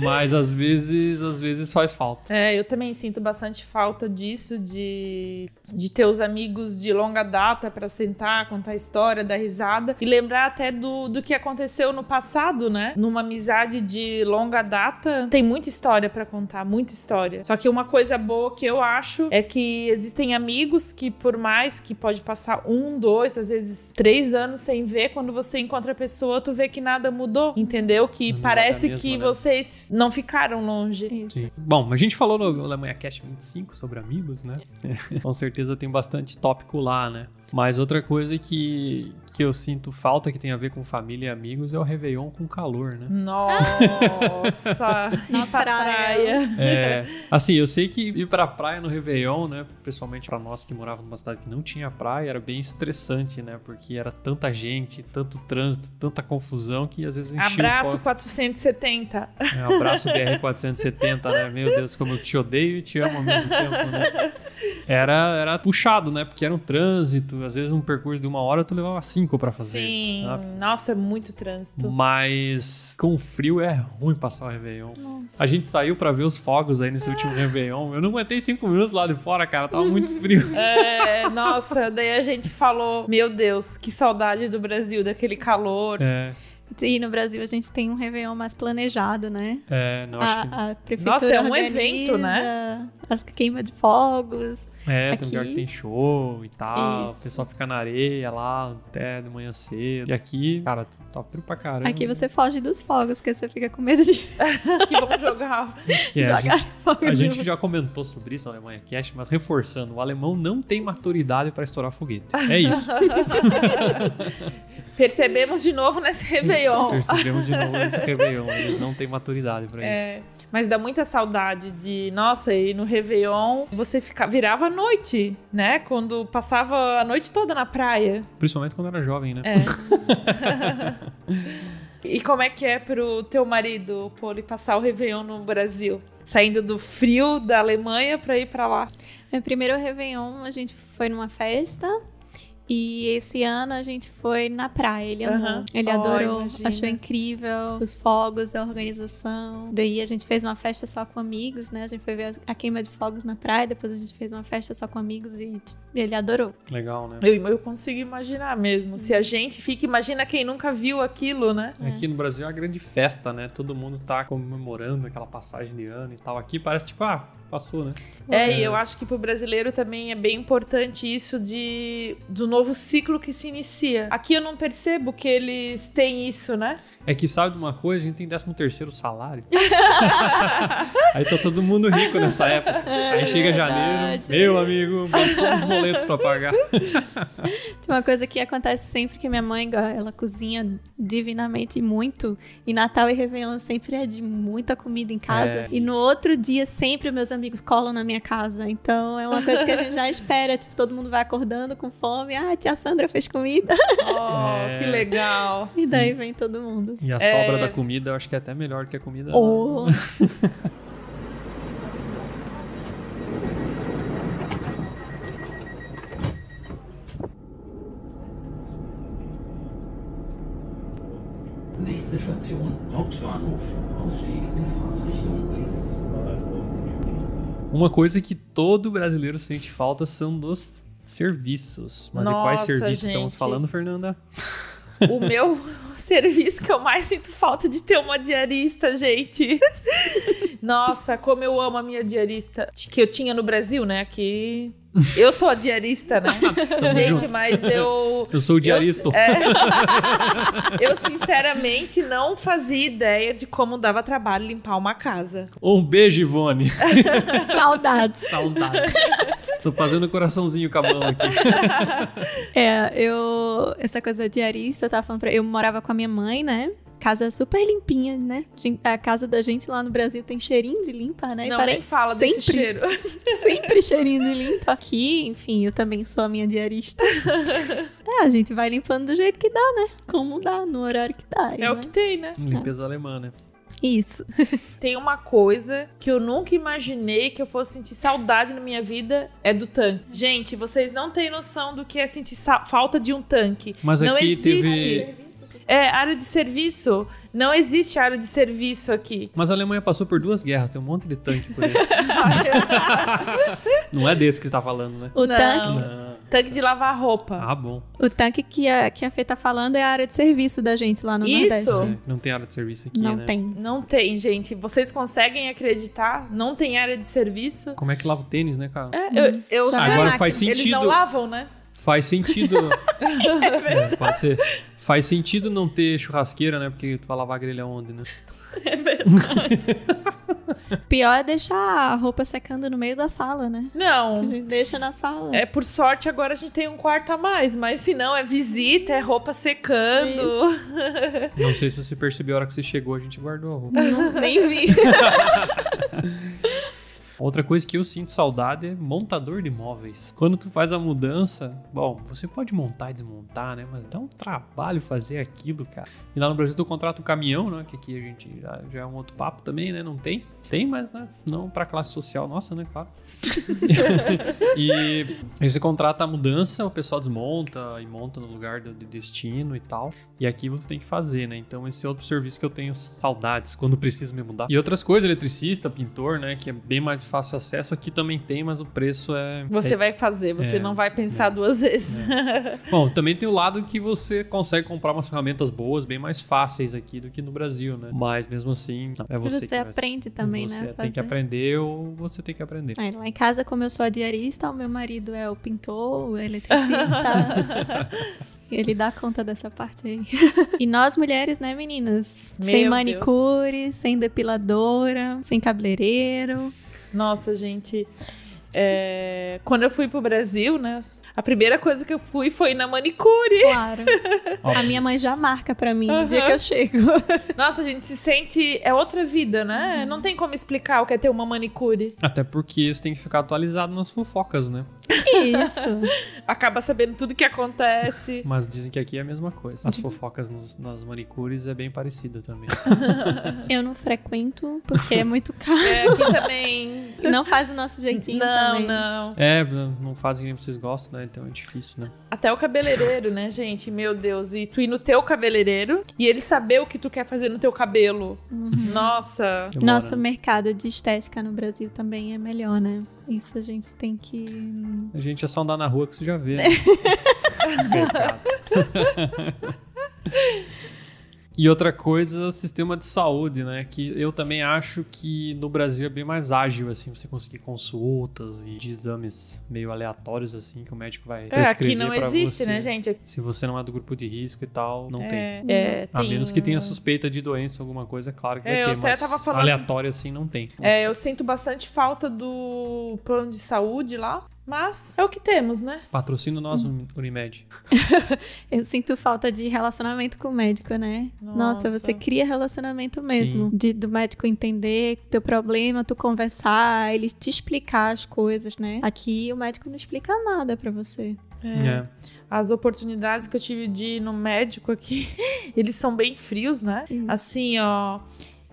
Mas às vezes, às vezes faz falta. É, eu também sinto bastante falta disso, de, de ter os amigos de longa data para sentar, contar a história, dar risada e lembrar até do, do que aconteceu no passado, né? Numa amizade de longa data, tem muita história para contar, muita história. Só que uma coisa boa que eu acho é que existem amigos que, por mais que pode passar um, dois, às vezes três anos sem ver, quando você encontra a pessoa, tu vê que nada mudou, entendeu? Que não parece mesmo, que né? vocês não ficaram longe. Bom, a gente falou no Alemanha Cash 25 sobre amigos, né? É. Com certeza tem bastante tópico lá, né? Mas outra coisa que, que eu sinto falta, que tem a ver com família e amigos, é o Réveillon com calor, né? Nossa! Na praia. É, assim, eu sei que ir pra praia no Réveillon, né? Principalmente para nós que morávamos numa cidade que não tinha praia, era bem estressante, né? Porque era tanta gente, tanto trânsito, tanta confusão que às vezes enchia Abraço 470. É, abraço BR-470, né? Meu Deus, como eu te odeio e te amo ao mesmo tempo, né? Era, era puxado, né? Porque era um trânsito, às vezes um percurso de uma hora tu levava cinco para fazer. Né? Sim, nossa nossa, é muito trânsito. Mas com frio é ruim passar o Réveillon. Nossa. A gente saiu para ver os fogos aí nesse último Réveillon. Eu não aguentei cinco minutos lá de fora, cara, tava muito frio. É, nossa, daí a gente falou: Meu Deus, que saudade do Brasil, daquele calor. É. E no Brasil a gente tem um Réveillon mais planejado, né? É, não acho a, a prefeitura Nossa, é um evento, né? As queima de fogos. É, aqui. tem lugar que tem show e tal. Isso. O pessoal fica na areia lá até de manhã cedo. E aqui, cara, tá frio pra caramba. Aqui você foge dos fogos, porque você fica com medo de. que vão jogar. Que é, jogar a gente, a gente já comentou sobre isso na Alemanha Cash, mas reforçando, o alemão não tem maturidade para estourar foguete. É isso. Percebemos de novo nesse Réveillon. Percebemos de novo nesse Réveillon. Eles não têm maturidade para é, isso. Mas dá muita saudade de, nossa, e no Réveillon você fica, virava à noite, né? Quando passava a noite toda na praia. Principalmente quando era jovem, né? É. e como é que é pro teu marido, Poli, passar o Réveillon no Brasil? Saindo do frio da Alemanha para ir para lá. Meu primeiro Réveillon, a gente foi numa festa e esse ano a gente foi na praia, ele amou. Uhum. Ele oh, adorou, imagina. achou incrível os fogos, a organização. Daí a gente fez uma festa só com amigos, né? A gente foi ver a queima de fogos na praia, depois a gente fez uma festa só com amigos e ele adorou. Legal, né? Eu, eu consigo imaginar mesmo. Se a uhum. gente fica, imagina quem nunca viu aquilo, né? É. Aqui no Brasil é uma grande festa, né? Todo mundo tá comemorando aquela passagem de ano e tal. Aqui parece tipo, ah, passou, né? É, é, e eu acho que pro brasileiro também é bem importante isso de do novo ciclo que se inicia. Aqui eu não percebo que eles têm isso, né? É que sabe de uma coisa, a gente tem 13 terceiro salário. aí tá todo mundo rico nessa época. É, aí chega verdade. janeiro, meu amigo, todos os boletos pra pagar. tem uma coisa que acontece sempre que minha mãe, ela cozinha divinamente muito. E Natal e Réveillon sempre é de muita comida em casa. É. E no outro dia, sempre meus amigos colam na minha casa. Então é uma coisa que a gente já espera. Tipo, todo mundo vai acordando com fome. Ah, tia Sandra fez comida. Oh, é. que legal. E daí vem todo mundo coisas. E a sobra é. da comida eu acho que é até melhor que a comida. Né? Oh. Uma coisa que todo brasileiro sente falta são dos serviços. Mas Nossa, de quais serviços gente. estamos falando, Fernanda? o meu serviço que eu mais sinto falta de ter uma diarista, gente. Nossa, como eu amo a minha diarista que eu tinha no Brasil, né? Que eu sou a diarista, né? gente, mas eu. Eu sou o diarista. Eu, é, eu, sinceramente não fazia ideia de como dava trabalho limpar uma casa. Um beijo, Ivone. Saudades. Saudades. Tô fazendo coraçãozinho com a mão aqui. é, eu. Essa coisa diarista, eu tava falando pra. Eu morava com a minha mãe, né? Casa super limpinha, né? A casa da gente lá no Brasil tem cheirinho de limpa, né? Não, nem fala sempre, desse cheiro. sempre cheirinho de limpa. Aqui, enfim, eu também sou a minha diarista. é, a gente vai limpando do jeito que dá, né? Como dá, no horário que dá. É né? o que tem, né? Limpeza é. alemã, né? Isso. Tem uma coisa que eu nunca imaginei que eu fosse sentir saudade na minha vida é do tanque. Gente, vocês não têm noção do que é sentir falta de um tanque. Mas não aqui existe. Teve... É, área de serviço. Não existe área de serviço aqui. Mas a Alemanha passou por duas guerras, tem um monte de tanque por aí. não é desse que você está falando, né? O não. tanque? Não tanque de lavar roupa. Ah, bom. O tanque que a, que a Fê tá falando é a área de serviço da gente lá no Isso. Nordeste. É, não tem área de serviço aqui, não né? Não tem. Não tem, gente. Vocês conseguem acreditar? Não tem área de serviço. Como é que lava o tênis, né, cara? É, eu, eu ah, Agora faz sentido. Eles não lavam, né? Faz sentido. É, é, pode ser. Faz sentido não ter churrasqueira, né? Porque tu vai lavar a grelha onde, né? É verdade. Pior é deixar a roupa secando no meio da sala, né? Não. deixa na sala. É, por sorte, agora a gente tem um quarto a mais, mas se não, é visita, é roupa secando. Isso. não sei se você percebeu a hora que você chegou, a gente guardou a roupa. Não, nem vi. Outra coisa que eu sinto saudade é montador de móveis. Quando tu faz a mudança, bom, você pode montar e desmontar, né? Mas dá um trabalho fazer aquilo, cara. E lá no Brasil tu contrata um caminhão, né? Que aqui a gente já, já é um outro papo também, né? Não tem. Tem, mas né? não pra classe social nossa, né? Claro. e aí você contrata a mudança, o pessoal desmonta e monta no lugar do, de destino e tal. E aqui você tem que fazer, né? Então esse é outro serviço que eu tenho saudades quando preciso me mudar. E outras coisas, eletricista, pintor, né? Que é bem mais fácil acesso. Aqui também tem, mas o preço é. Você é, vai fazer, você é, não vai pensar é, duas é. vezes. Bom, também tem o lado que você consegue comprar umas ferramentas boas, bem mais fáceis aqui do que no Brasil, né? Mas mesmo assim, é você. Você aprende vai, também, você né? Tem que aprender ou você tem que aprender. É, lá em casa, como eu sou a diarista, o meu marido é o pintor, o eletricista. Ele dá conta dessa parte aí. e nós mulheres, né, meninas? Meu sem manicure, Deus. sem depiladora, sem cabeleireiro. Nossa, gente. É, quando eu fui pro Brasil, né? A primeira coisa que eu fui foi na manicure. Claro. a minha mãe já marca pra mim uhum. no dia que eu chego. Nossa, a gente se sente. É outra vida, né? Uhum. Não tem como explicar o que é ter uma manicure. Até porque você tem que ficar atualizado nas fofocas, né? Isso. Acaba sabendo tudo que acontece. Mas dizem que aqui é a mesma coisa. As fofocas nos, nas manicures é bem parecida também. Eu não frequento porque é muito caro. É, aqui também. Não faz o nosso jeitinho não, também. Não, não. É, não fazem o que vocês gostam, né? Então é difícil, né? Até o cabeleireiro, né, gente? Meu Deus. E tu ir no teu cabeleireiro e ele saber o que tu quer fazer no teu cabelo. Uhum. Nossa. Demora. Nosso né? mercado de estética no Brasil também é melhor, né? Isso a gente tem que. A gente é só andar na rua que você já vê. Né? E outra coisa, sistema de saúde, né? Que eu também acho que no Brasil é bem mais ágil, assim, você conseguir consultas e de exames meio aleatórios, assim, que o médico vai é, prescrever É, aqui não existe, você. né, gente? Se você não é do grupo de risco e tal, não é, tem. É, a tem... menos que tenha suspeita de doença, alguma coisa, é claro que é, vai ter, mas falando... aleatório, assim, não tem. Não é, sei. eu sinto bastante falta do plano de saúde lá, mas é o que temos, né? Patrocina nós, hum. Unimed. eu sinto falta de relacionamento com o médico, né? Nossa, Nossa você cria relacionamento mesmo. De, do médico entender teu problema, tu conversar, ele te explicar as coisas, né? Aqui o médico não explica nada para você. É. É. As oportunidades que eu tive de ir no médico aqui, eles são bem frios, né? Hum. Assim, ó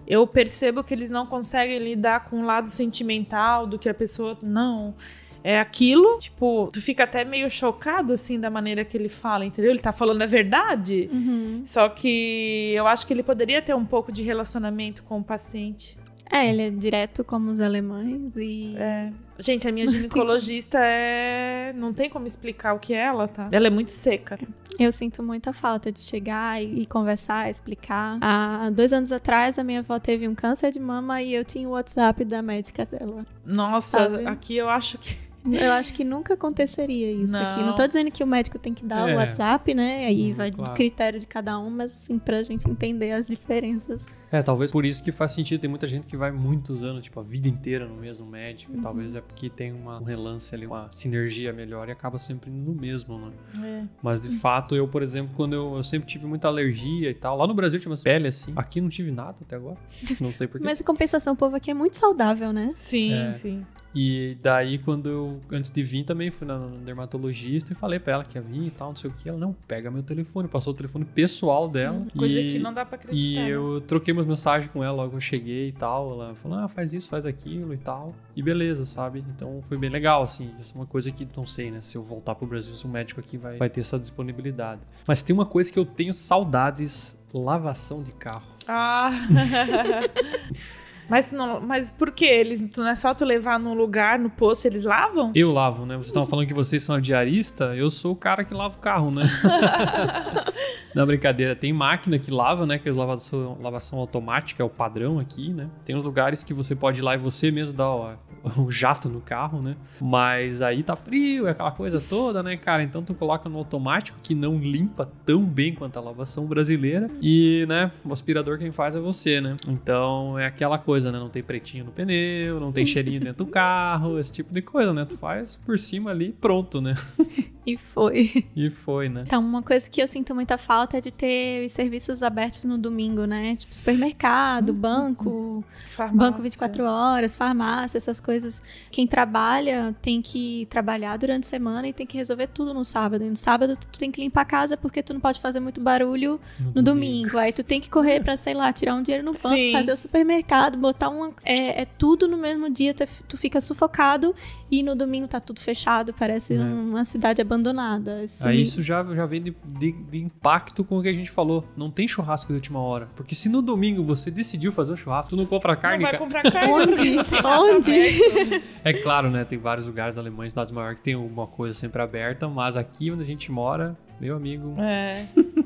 eu percebo que eles não conseguem lidar com o lado sentimental do que a pessoa não é aquilo. Tipo, tu fica até meio chocado, assim, da maneira que ele fala, entendeu? Ele tá falando a verdade. Uhum. Só que eu acho que ele poderia ter um pouco de relacionamento com o paciente. É, ele é direto como os alemães e. É. Gente, a minha ginecologista é. Não tem como explicar o que é ela, tá? Ela é muito seca. Eu sinto muita falta de chegar e, conversar, explicar. Há dois anos atrás, a minha avó teve um câncer de mama e eu tinha o WhatsApp da médica dela. Nossa, sabe? aqui eu acho que. Eu acho que nunca aconteceria isso não. aqui. Não tô dizendo que o médico tem que dar é. o WhatsApp, né? Aí hum, vai claro. do critério de cada um, mas assim, pra gente entender as diferenças. É, talvez por isso que faz sentido. Tem muita gente que vai muitos anos, tipo, a vida inteira no mesmo médico. Uhum. E talvez é porque tem uma, um relance ali, uma sinergia melhor e acaba sempre no mesmo, né? É. Mas de fato, eu, por exemplo, quando eu, eu, sempre tive muita alergia e tal. Lá no Brasil tinha umas pele assim. Aqui não tive nada até agora. Não sei porquê. mas em compensação, o povo aqui é muito saudável, né? Sim, é. sim. E daí, quando eu, antes de vir também, fui na, na dermatologista e falei pra ela que ia vir e tal, não sei o que. Ela, não, pega meu telefone. Passou o telefone pessoal dela. Uhum. coisa e, que não dá pra acreditar. E né? eu troquei umas mensagens com ela logo que eu cheguei e tal. Ela falou, ah, faz isso, faz aquilo e tal. E beleza, sabe? Então foi bem legal, assim. Essa é uma coisa que, não sei, né? Se eu voltar pro Brasil, se o um médico aqui vai, vai ter essa disponibilidade. Mas tem uma coisa que eu tenho saudades: lavação de carro. Ah! Mas, não, mas por que eles? Não é só tu levar num lugar, no posto, eles lavam? Eu lavo, né? Vocês estavam falando que vocês são a diarista, eu sou o cara que lava o carro, né? Na brincadeira, tem máquina que lava, né? Que é lavação, lavação automática, é o padrão aqui, né? Tem uns lugares que você pode ir lá e você mesmo dá o, o jato no carro, né? Mas aí tá frio, é aquela coisa toda, né, cara? Então tu coloca no automático que não limpa tão bem quanto a lavação brasileira. E, né, o aspirador quem faz é você, né? Então é aquela coisa coisa, né? Não tem pretinho no pneu, não tem cheirinho dentro do carro, esse tipo de coisa, né? Tu faz por cima ali pronto, né? E foi. E foi, né? Então, uma coisa que eu sinto muita falta é de ter os serviços abertos no domingo, né? Tipo supermercado, uhum. banco, farmácia. banco 24 horas, farmácia, essas coisas. Quem trabalha tem que trabalhar durante a semana e tem que resolver tudo no sábado. E no sábado tu tem que limpar a casa porque tu não pode fazer muito barulho no, no domingo. domingo. Aí tu tem que correr para sei lá, tirar um dinheiro no banco, Sim. fazer o supermercado, tá uma, é, é, tudo no mesmo dia, tu fica sufocado e no domingo tá tudo fechado, parece é. uma cidade abandonada. Isso Aí me... isso já, já vem de, de, de, impacto com o que a gente falou. Não tem churrasco de última hora. Porque se no domingo você decidiu fazer o churrasco, tu não compra carne. Não vai comprar carne. Onde? Onde? é claro, né? Tem vários lugares alemães cidades maiores, que tem uma coisa sempre aberta, mas aqui onde a gente mora, meu amigo. É.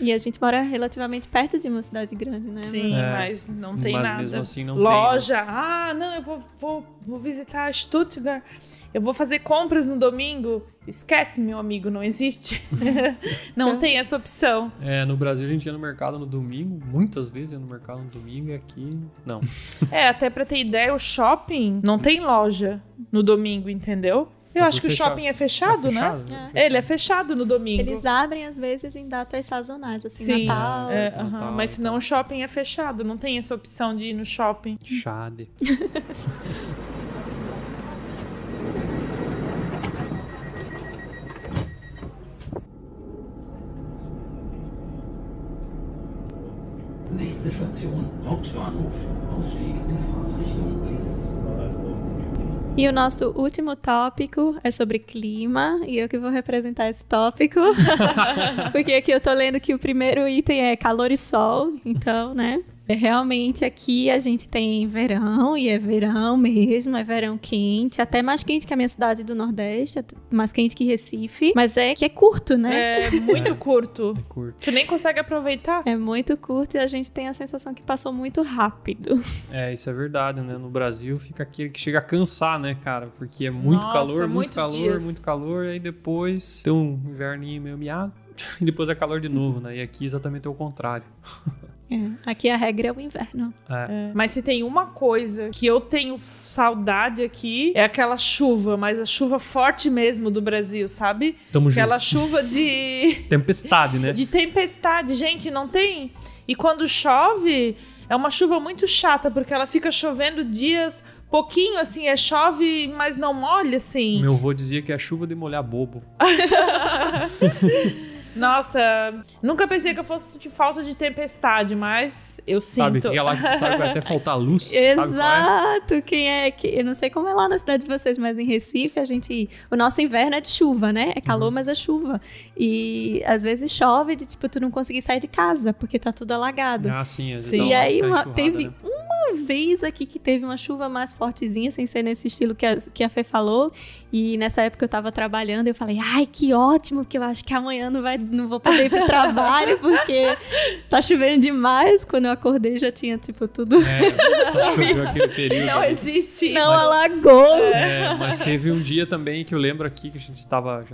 E a gente mora relativamente perto de uma cidade grande, né? Sim, é, mas não tem mas nada. Mesmo assim não Loja. Tem, né? Ah, não, eu vou, vou, vou visitar Stuttgart. Eu vou fazer compras no domingo. Esquece, meu amigo, não existe. não então- tem essa opção. É, no Brasil a gente ia no mercado no domingo, muitas vezes ia no mercado no domingo e aqui não. é, até pra ter ideia, o shopping não tem loja no domingo, entendeu? Eu tá acho que o shopping é fechado, é fechado tá né? Tá é. Ele é fechado no domingo. Eles abrem às vezes em datas sazonais, assim, Sim. Natal, é, Natal, uh -huh. Natal. Mas então. senão o shopping é fechado, não tem essa opção de ir no shopping. Chade. Nächste Station, Hauptbahnhof. Ausstieg in Fahrtrichtung links. E o nosso último tópico é sobre clima, e eu que vou representar esse tópico. Porque aqui eu tô lendo que o primeiro item é calor e sol, então, né? É, realmente aqui a gente tem verão e é verão mesmo, é verão quente, até mais quente que a minha cidade do Nordeste, mais quente que Recife, mas é que é curto, né? É muito é. curto. É curto. Tu nem consegue aproveitar. É muito curto e a gente tem a sensação que passou muito rápido. É, isso é verdade, né? No Brasil fica aquele que chega a cansar, né, cara? Porque é muito Nossa, calor, muito calor, dias. muito calor, e aí depois tem um inverninho meio miado e depois é calor de novo, né? E aqui é exatamente é o contrário. É. Aqui a regra é o inverno. É. É. Mas se tem uma coisa que eu tenho saudade aqui, é aquela chuva, mas a chuva forte mesmo do Brasil, sabe? Tamo aquela junto. chuva de. tempestade, né? De tempestade. Gente, não tem. E quando chove, é uma chuva muito chata, porque ela fica chovendo dias pouquinho, assim, é chove, mas não molha, assim. Meu avô dizia que é a chuva de molhar bobo. Nossa, nunca pensei que eu fosse sentir falta de tempestade, mas eu sinto. Sabe, ela sabe que vai até faltar luz. É? Exato, quem é que. Eu não sei como é lá na cidade de vocês, mas em Recife a gente. O nosso inverno é de chuva, né? É calor, uhum. mas é chuva. E às vezes chove de tipo, tu não conseguir sair de casa, porque tá tudo alagado. Ah, sim, sim. E aí tá uma, teve né? uma vez aqui que teve uma chuva mais fortezinha, sem ser nesse estilo que a, que a Fê falou. E nessa época eu tava trabalhando, eu falei, ai, que ótimo, porque eu acho que amanhã não vai não vou poder ir pro trabalho porque tá chovendo demais. Quando eu acordei já tinha, tipo, tudo. É, tá período, não né? existe. Não mas, alagou. É. é, mas teve um dia também que eu lembro aqui que a gente tava.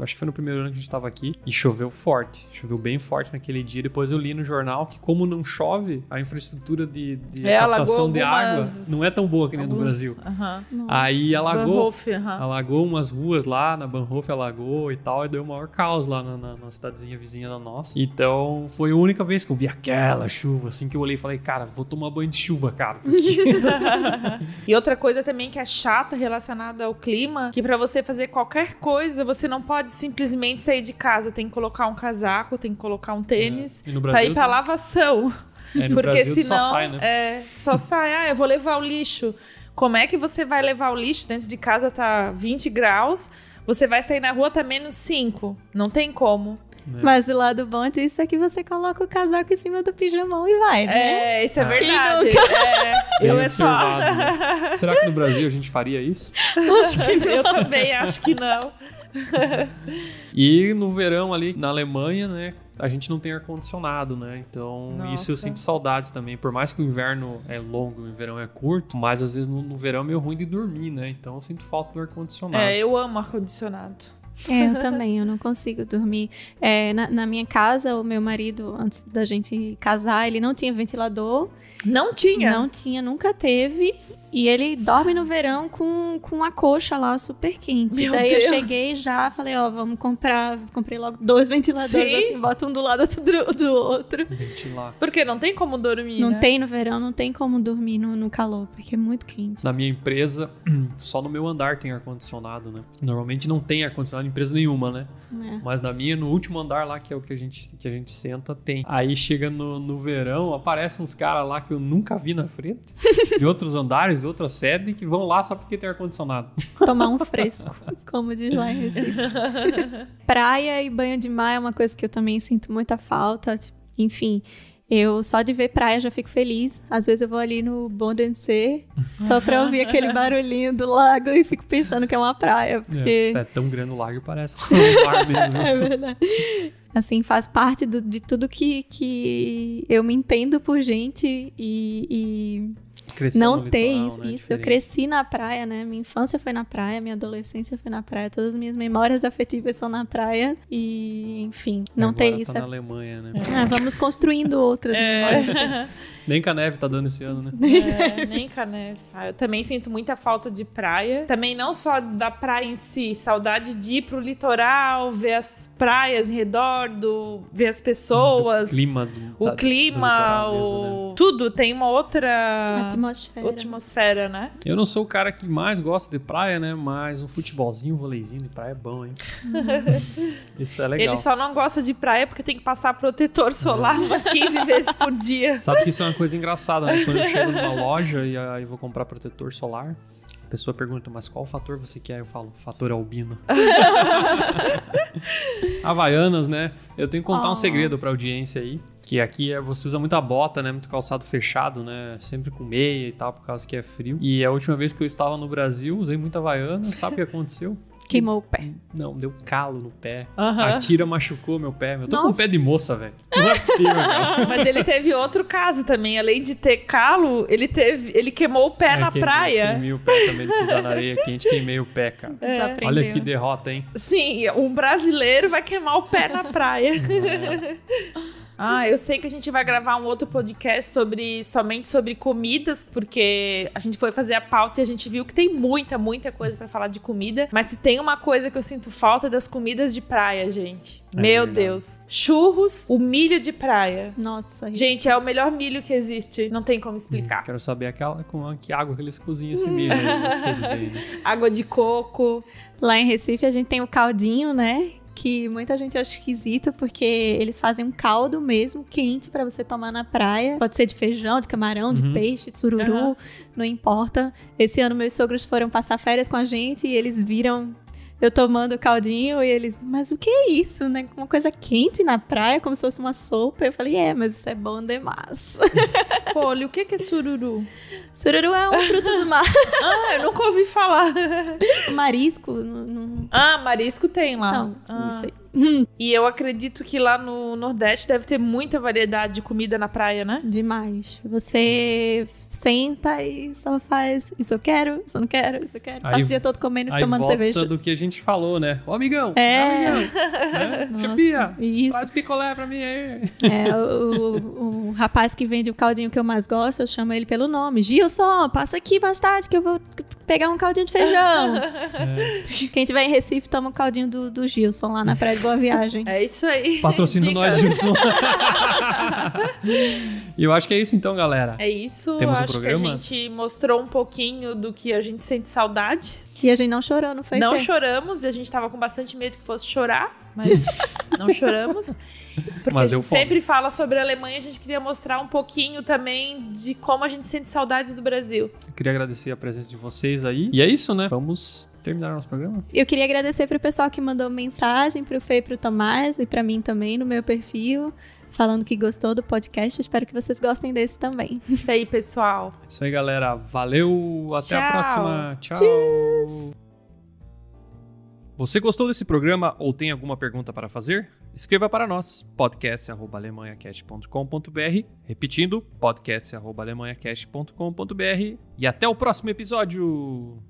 acho que foi no primeiro ano que a gente tava aqui e choveu forte. Choveu bem forte naquele dia. Depois eu li no jornal que, como não chove, a infraestrutura de, de é, captação de água não é tão boa que nem alguns, no Brasil. Uh -huh. Aí alagou. Banhof, uh -huh. Alagou umas ruas lá na Banhof, alagou e tal, e deu o maior caos lá na, na, numa cidadezinha vizinha da nossa. Então foi a única vez que eu vi aquela chuva, assim, que eu olhei e falei, cara, vou tomar banho de chuva, cara. e outra coisa também que é chata relacionada ao clima, que para você fazer qualquer coisa, você não pode simplesmente sair de casa, tem que colocar um casaco, tem que colocar um tênis, é. Brasil, pra ir pra lavação. É, Porque Brasil, senão só sai, né? é, só sai, ah, eu vou levar o lixo. Como é que você vai levar o lixo dentro de casa tá 20 graus? Você vai sair na rua, tá menos 5. Não tem como. É. Mas o lado bom disso é que você coloca o casaco em cima do pijamão e vai, né? É, isso é, é. verdade. Nunca... É, eu é só. Será que no Brasil a gente faria isso? Acho que Eu também acho que não. e no verão ali na Alemanha, né? a gente não tem ar-condicionado, né? Então, Nossa. isso eu sinto saudades também. Por mais que o inverno é longo e o verão é curto, mas às vezes no, no, verão é meio ruim de dormir, né? Então, eu sinto falta do ar-condicionado. É, eu amo ar-condicionado. É, eu também, eu não consigo dormir. É, na, na, minha casa, o meu marido, antes da gente casar, ele não tinha ventilador. Não tinha? Não tinha, nunca teve. E ele dorme no verão com, com a coxa lá super quente. Meu Daí Deus. eu cheguei já, falei, ó, vamos comprar. Comprei logo dois ventiladores, Sim. assim, bota um do lado do, do outro. Ventilar. Porque não tem como dormir. Não né? tem no verão, não tem como dormir no, no calor, porque é muito quente. Na minha empresa, só no meu andar tem ar-condicionado, né? Normalmente não tem ar-condicionado em empresa nenhuma, né? É. Mas na minha, no último andar lá, que é o que a gente, que a gente senta, tem. Aí chega no, no verão, aparecem uns caras lá que eu nunca vi na frente, de outros andares de outra sede que vão lá só porque tem ar-condicionado. Tomar um fresco, como diz lá em Recife. Praia e banho de mar é uma coisa que eu também sinto muita falta. Enfim, eu só de ver praia já fico feliz. Às vezes eu vou ali no Bondense só pra ouvir aquele barulhinho do lago e fico pensando que é uma praia. É, porque... É, é tão grande o lago parece um mar mesmo. é verdade. Assim, faz parte do, de tudo que, que eu me entendo por gente e, e Cresceu não tem litoral, isso. Né? isso. Eu cresci na praia, né? Minha infância foi na praia, minha adolescência foi na praia, todas as minhas memórias afetivas são na praia e, enfim, não Agora ter tá isso. na Alemanha, né? Ah, vamos construindo outras é. memórias. Nem com a neve tá dando esse ano, né? É, nem com a neve. Ah, eu também sinto muita falta de praia. Também não só da praia em si, saudade de ir pro litoral, ver as praias em redor, do, ver as pessoas. O clima do, o clima, do o... Mesmo, né? tudo tem uma outra atmosfera. atmosfera, né? Eu não sou o cara que mais gosta de praia, né? Mas um futebolzinho, um voleizinho de praia é bom, hein? Isso é legal. Ele só não gosta de praia porque tem que passar protetor solar é. umas 15 vezes por dia. Sabe que isso é uma coisa engraçada, né? Quando eu chego numa loja e aí vou comprar protetor solar, a pessoa pergunta, mas qual fator você quer? Eu falo, fator albino. Havaianas, né? Eu tenho que contar oh. um ah. segredo pra audiência aí. Que aqui é, você usa muita bota, né? Muito calçado fechado, né? Sempre com meia e tal, por causa que é frio. E a última vez que eu estava no Brasil, usei muita Havaiana. Sabe o que aconteceu? Queimou o pé. Não, deu calo no pé. Uh -huh. A tira machucou meu pé. Eu tô Nossa. com o pé de moça, é velho. Mas ele teve outro caso também. Além de ter calo, ele teve. Ele queimou o pé é, na praia. Eu queimei o pé também de pisar na areia quente, queimei o pé, cara. É. Olha que derrota, hein? Sim, um brasileiro vai queimar o pé na praia. É. Ah, eu sei que a gente vai gravar um outro podcast sobre somente sobre comidas, porque a gente foi fazer a pauta e a gente viu que tem muita, muita coisa para falar de comida. Mas se tem uma coisa que eu sinto falta é das comidas de praia, gente. É Meu verdade. Deus. Churros, o milho de praia. Nossa. É gente, é o melhor milho que existe. Não tem como explicar. Hum, quero saber aquela com que água que eles cozinham esse hum. milho. Hum. Água de coco. Lá em Recife a gente tem o caldinho, né? que muita gente acha esquisito porque eles fazem um caldo mesmo quente para você tomar na praia. Pode ser de feijão, de camarão, uhum. de peixe, de sururu, uhum. não importa. Esse ano meus sogros foram passar férias com a gente e eles viram eu tomando caldinho e eles, mas o que é isso, né? Uma coisa quente na praia, como se fosse uma sopa. Eu falei, é, mas isso é bom demais. Olha, o que é sururu? Sururu é um fruto do mar. ah, eu nunca ouvi falar. Marisco. Não, Ah, marisco tem lá. Então, ah. isso aí. Hum. E eu acredito que lá no Nordeste deve ter muita variedade de comida na praia, né? Demais. Você senta e só faz isso eu quero, isso eu não quero, isso eu quero. Aí, Passa o dia todo comendo e tomando volta do que a gente falou, né? Ô amigão! É! Amigão, né? Chefia, isso. faz picolé pra mim aí. É, o, o, o rapaz que vende o caldinho que eu mais gosto, eu chamo ele pelo nome. Gilson, passa aqui mais tarde que eu vou pegar um caldinho de feijão. É. Quem tiver em Recife, toma um caldinho do, do Gilson lá na Praia de Boa Viagem. É isso aí. Patrocina nós, Gilson. E eu acho que é isso então, galera. É isso. Temos acho um programa. que a gente mostrou um pouquinho do que a gente sente saudade. E a gente não chorou, não foi? Não choramos e a gente tava com bastante medo que fosse chorar, mas não choramos. Porque Mas a gente sempre fala sobre a Alemanha, a gente queria mostrar um pouquinho também de como a gente sente saudades do Brasil. Eu queria agradecer a presença de vocês aí. E é isso, né? Vamos terminar nosso programa. Eu queria agradecer pro pessoal que mandou mensagem, pro Fê, pro Tomás e para mim também no meu perfil falando que gostou do podcast. Espero que vocês gostem desse também. Isso aí, pessoal. É isso aí, galera. Valeu. Até Tchau. a próxima. Tchau. Tchau. Você gostou desse programa ou tem alguma pergunta para fazer? Escreva para nós, podcast.alemanhacast.com.br, repetindo, podcast.alemanhacast.com.br e até o próximo episódio!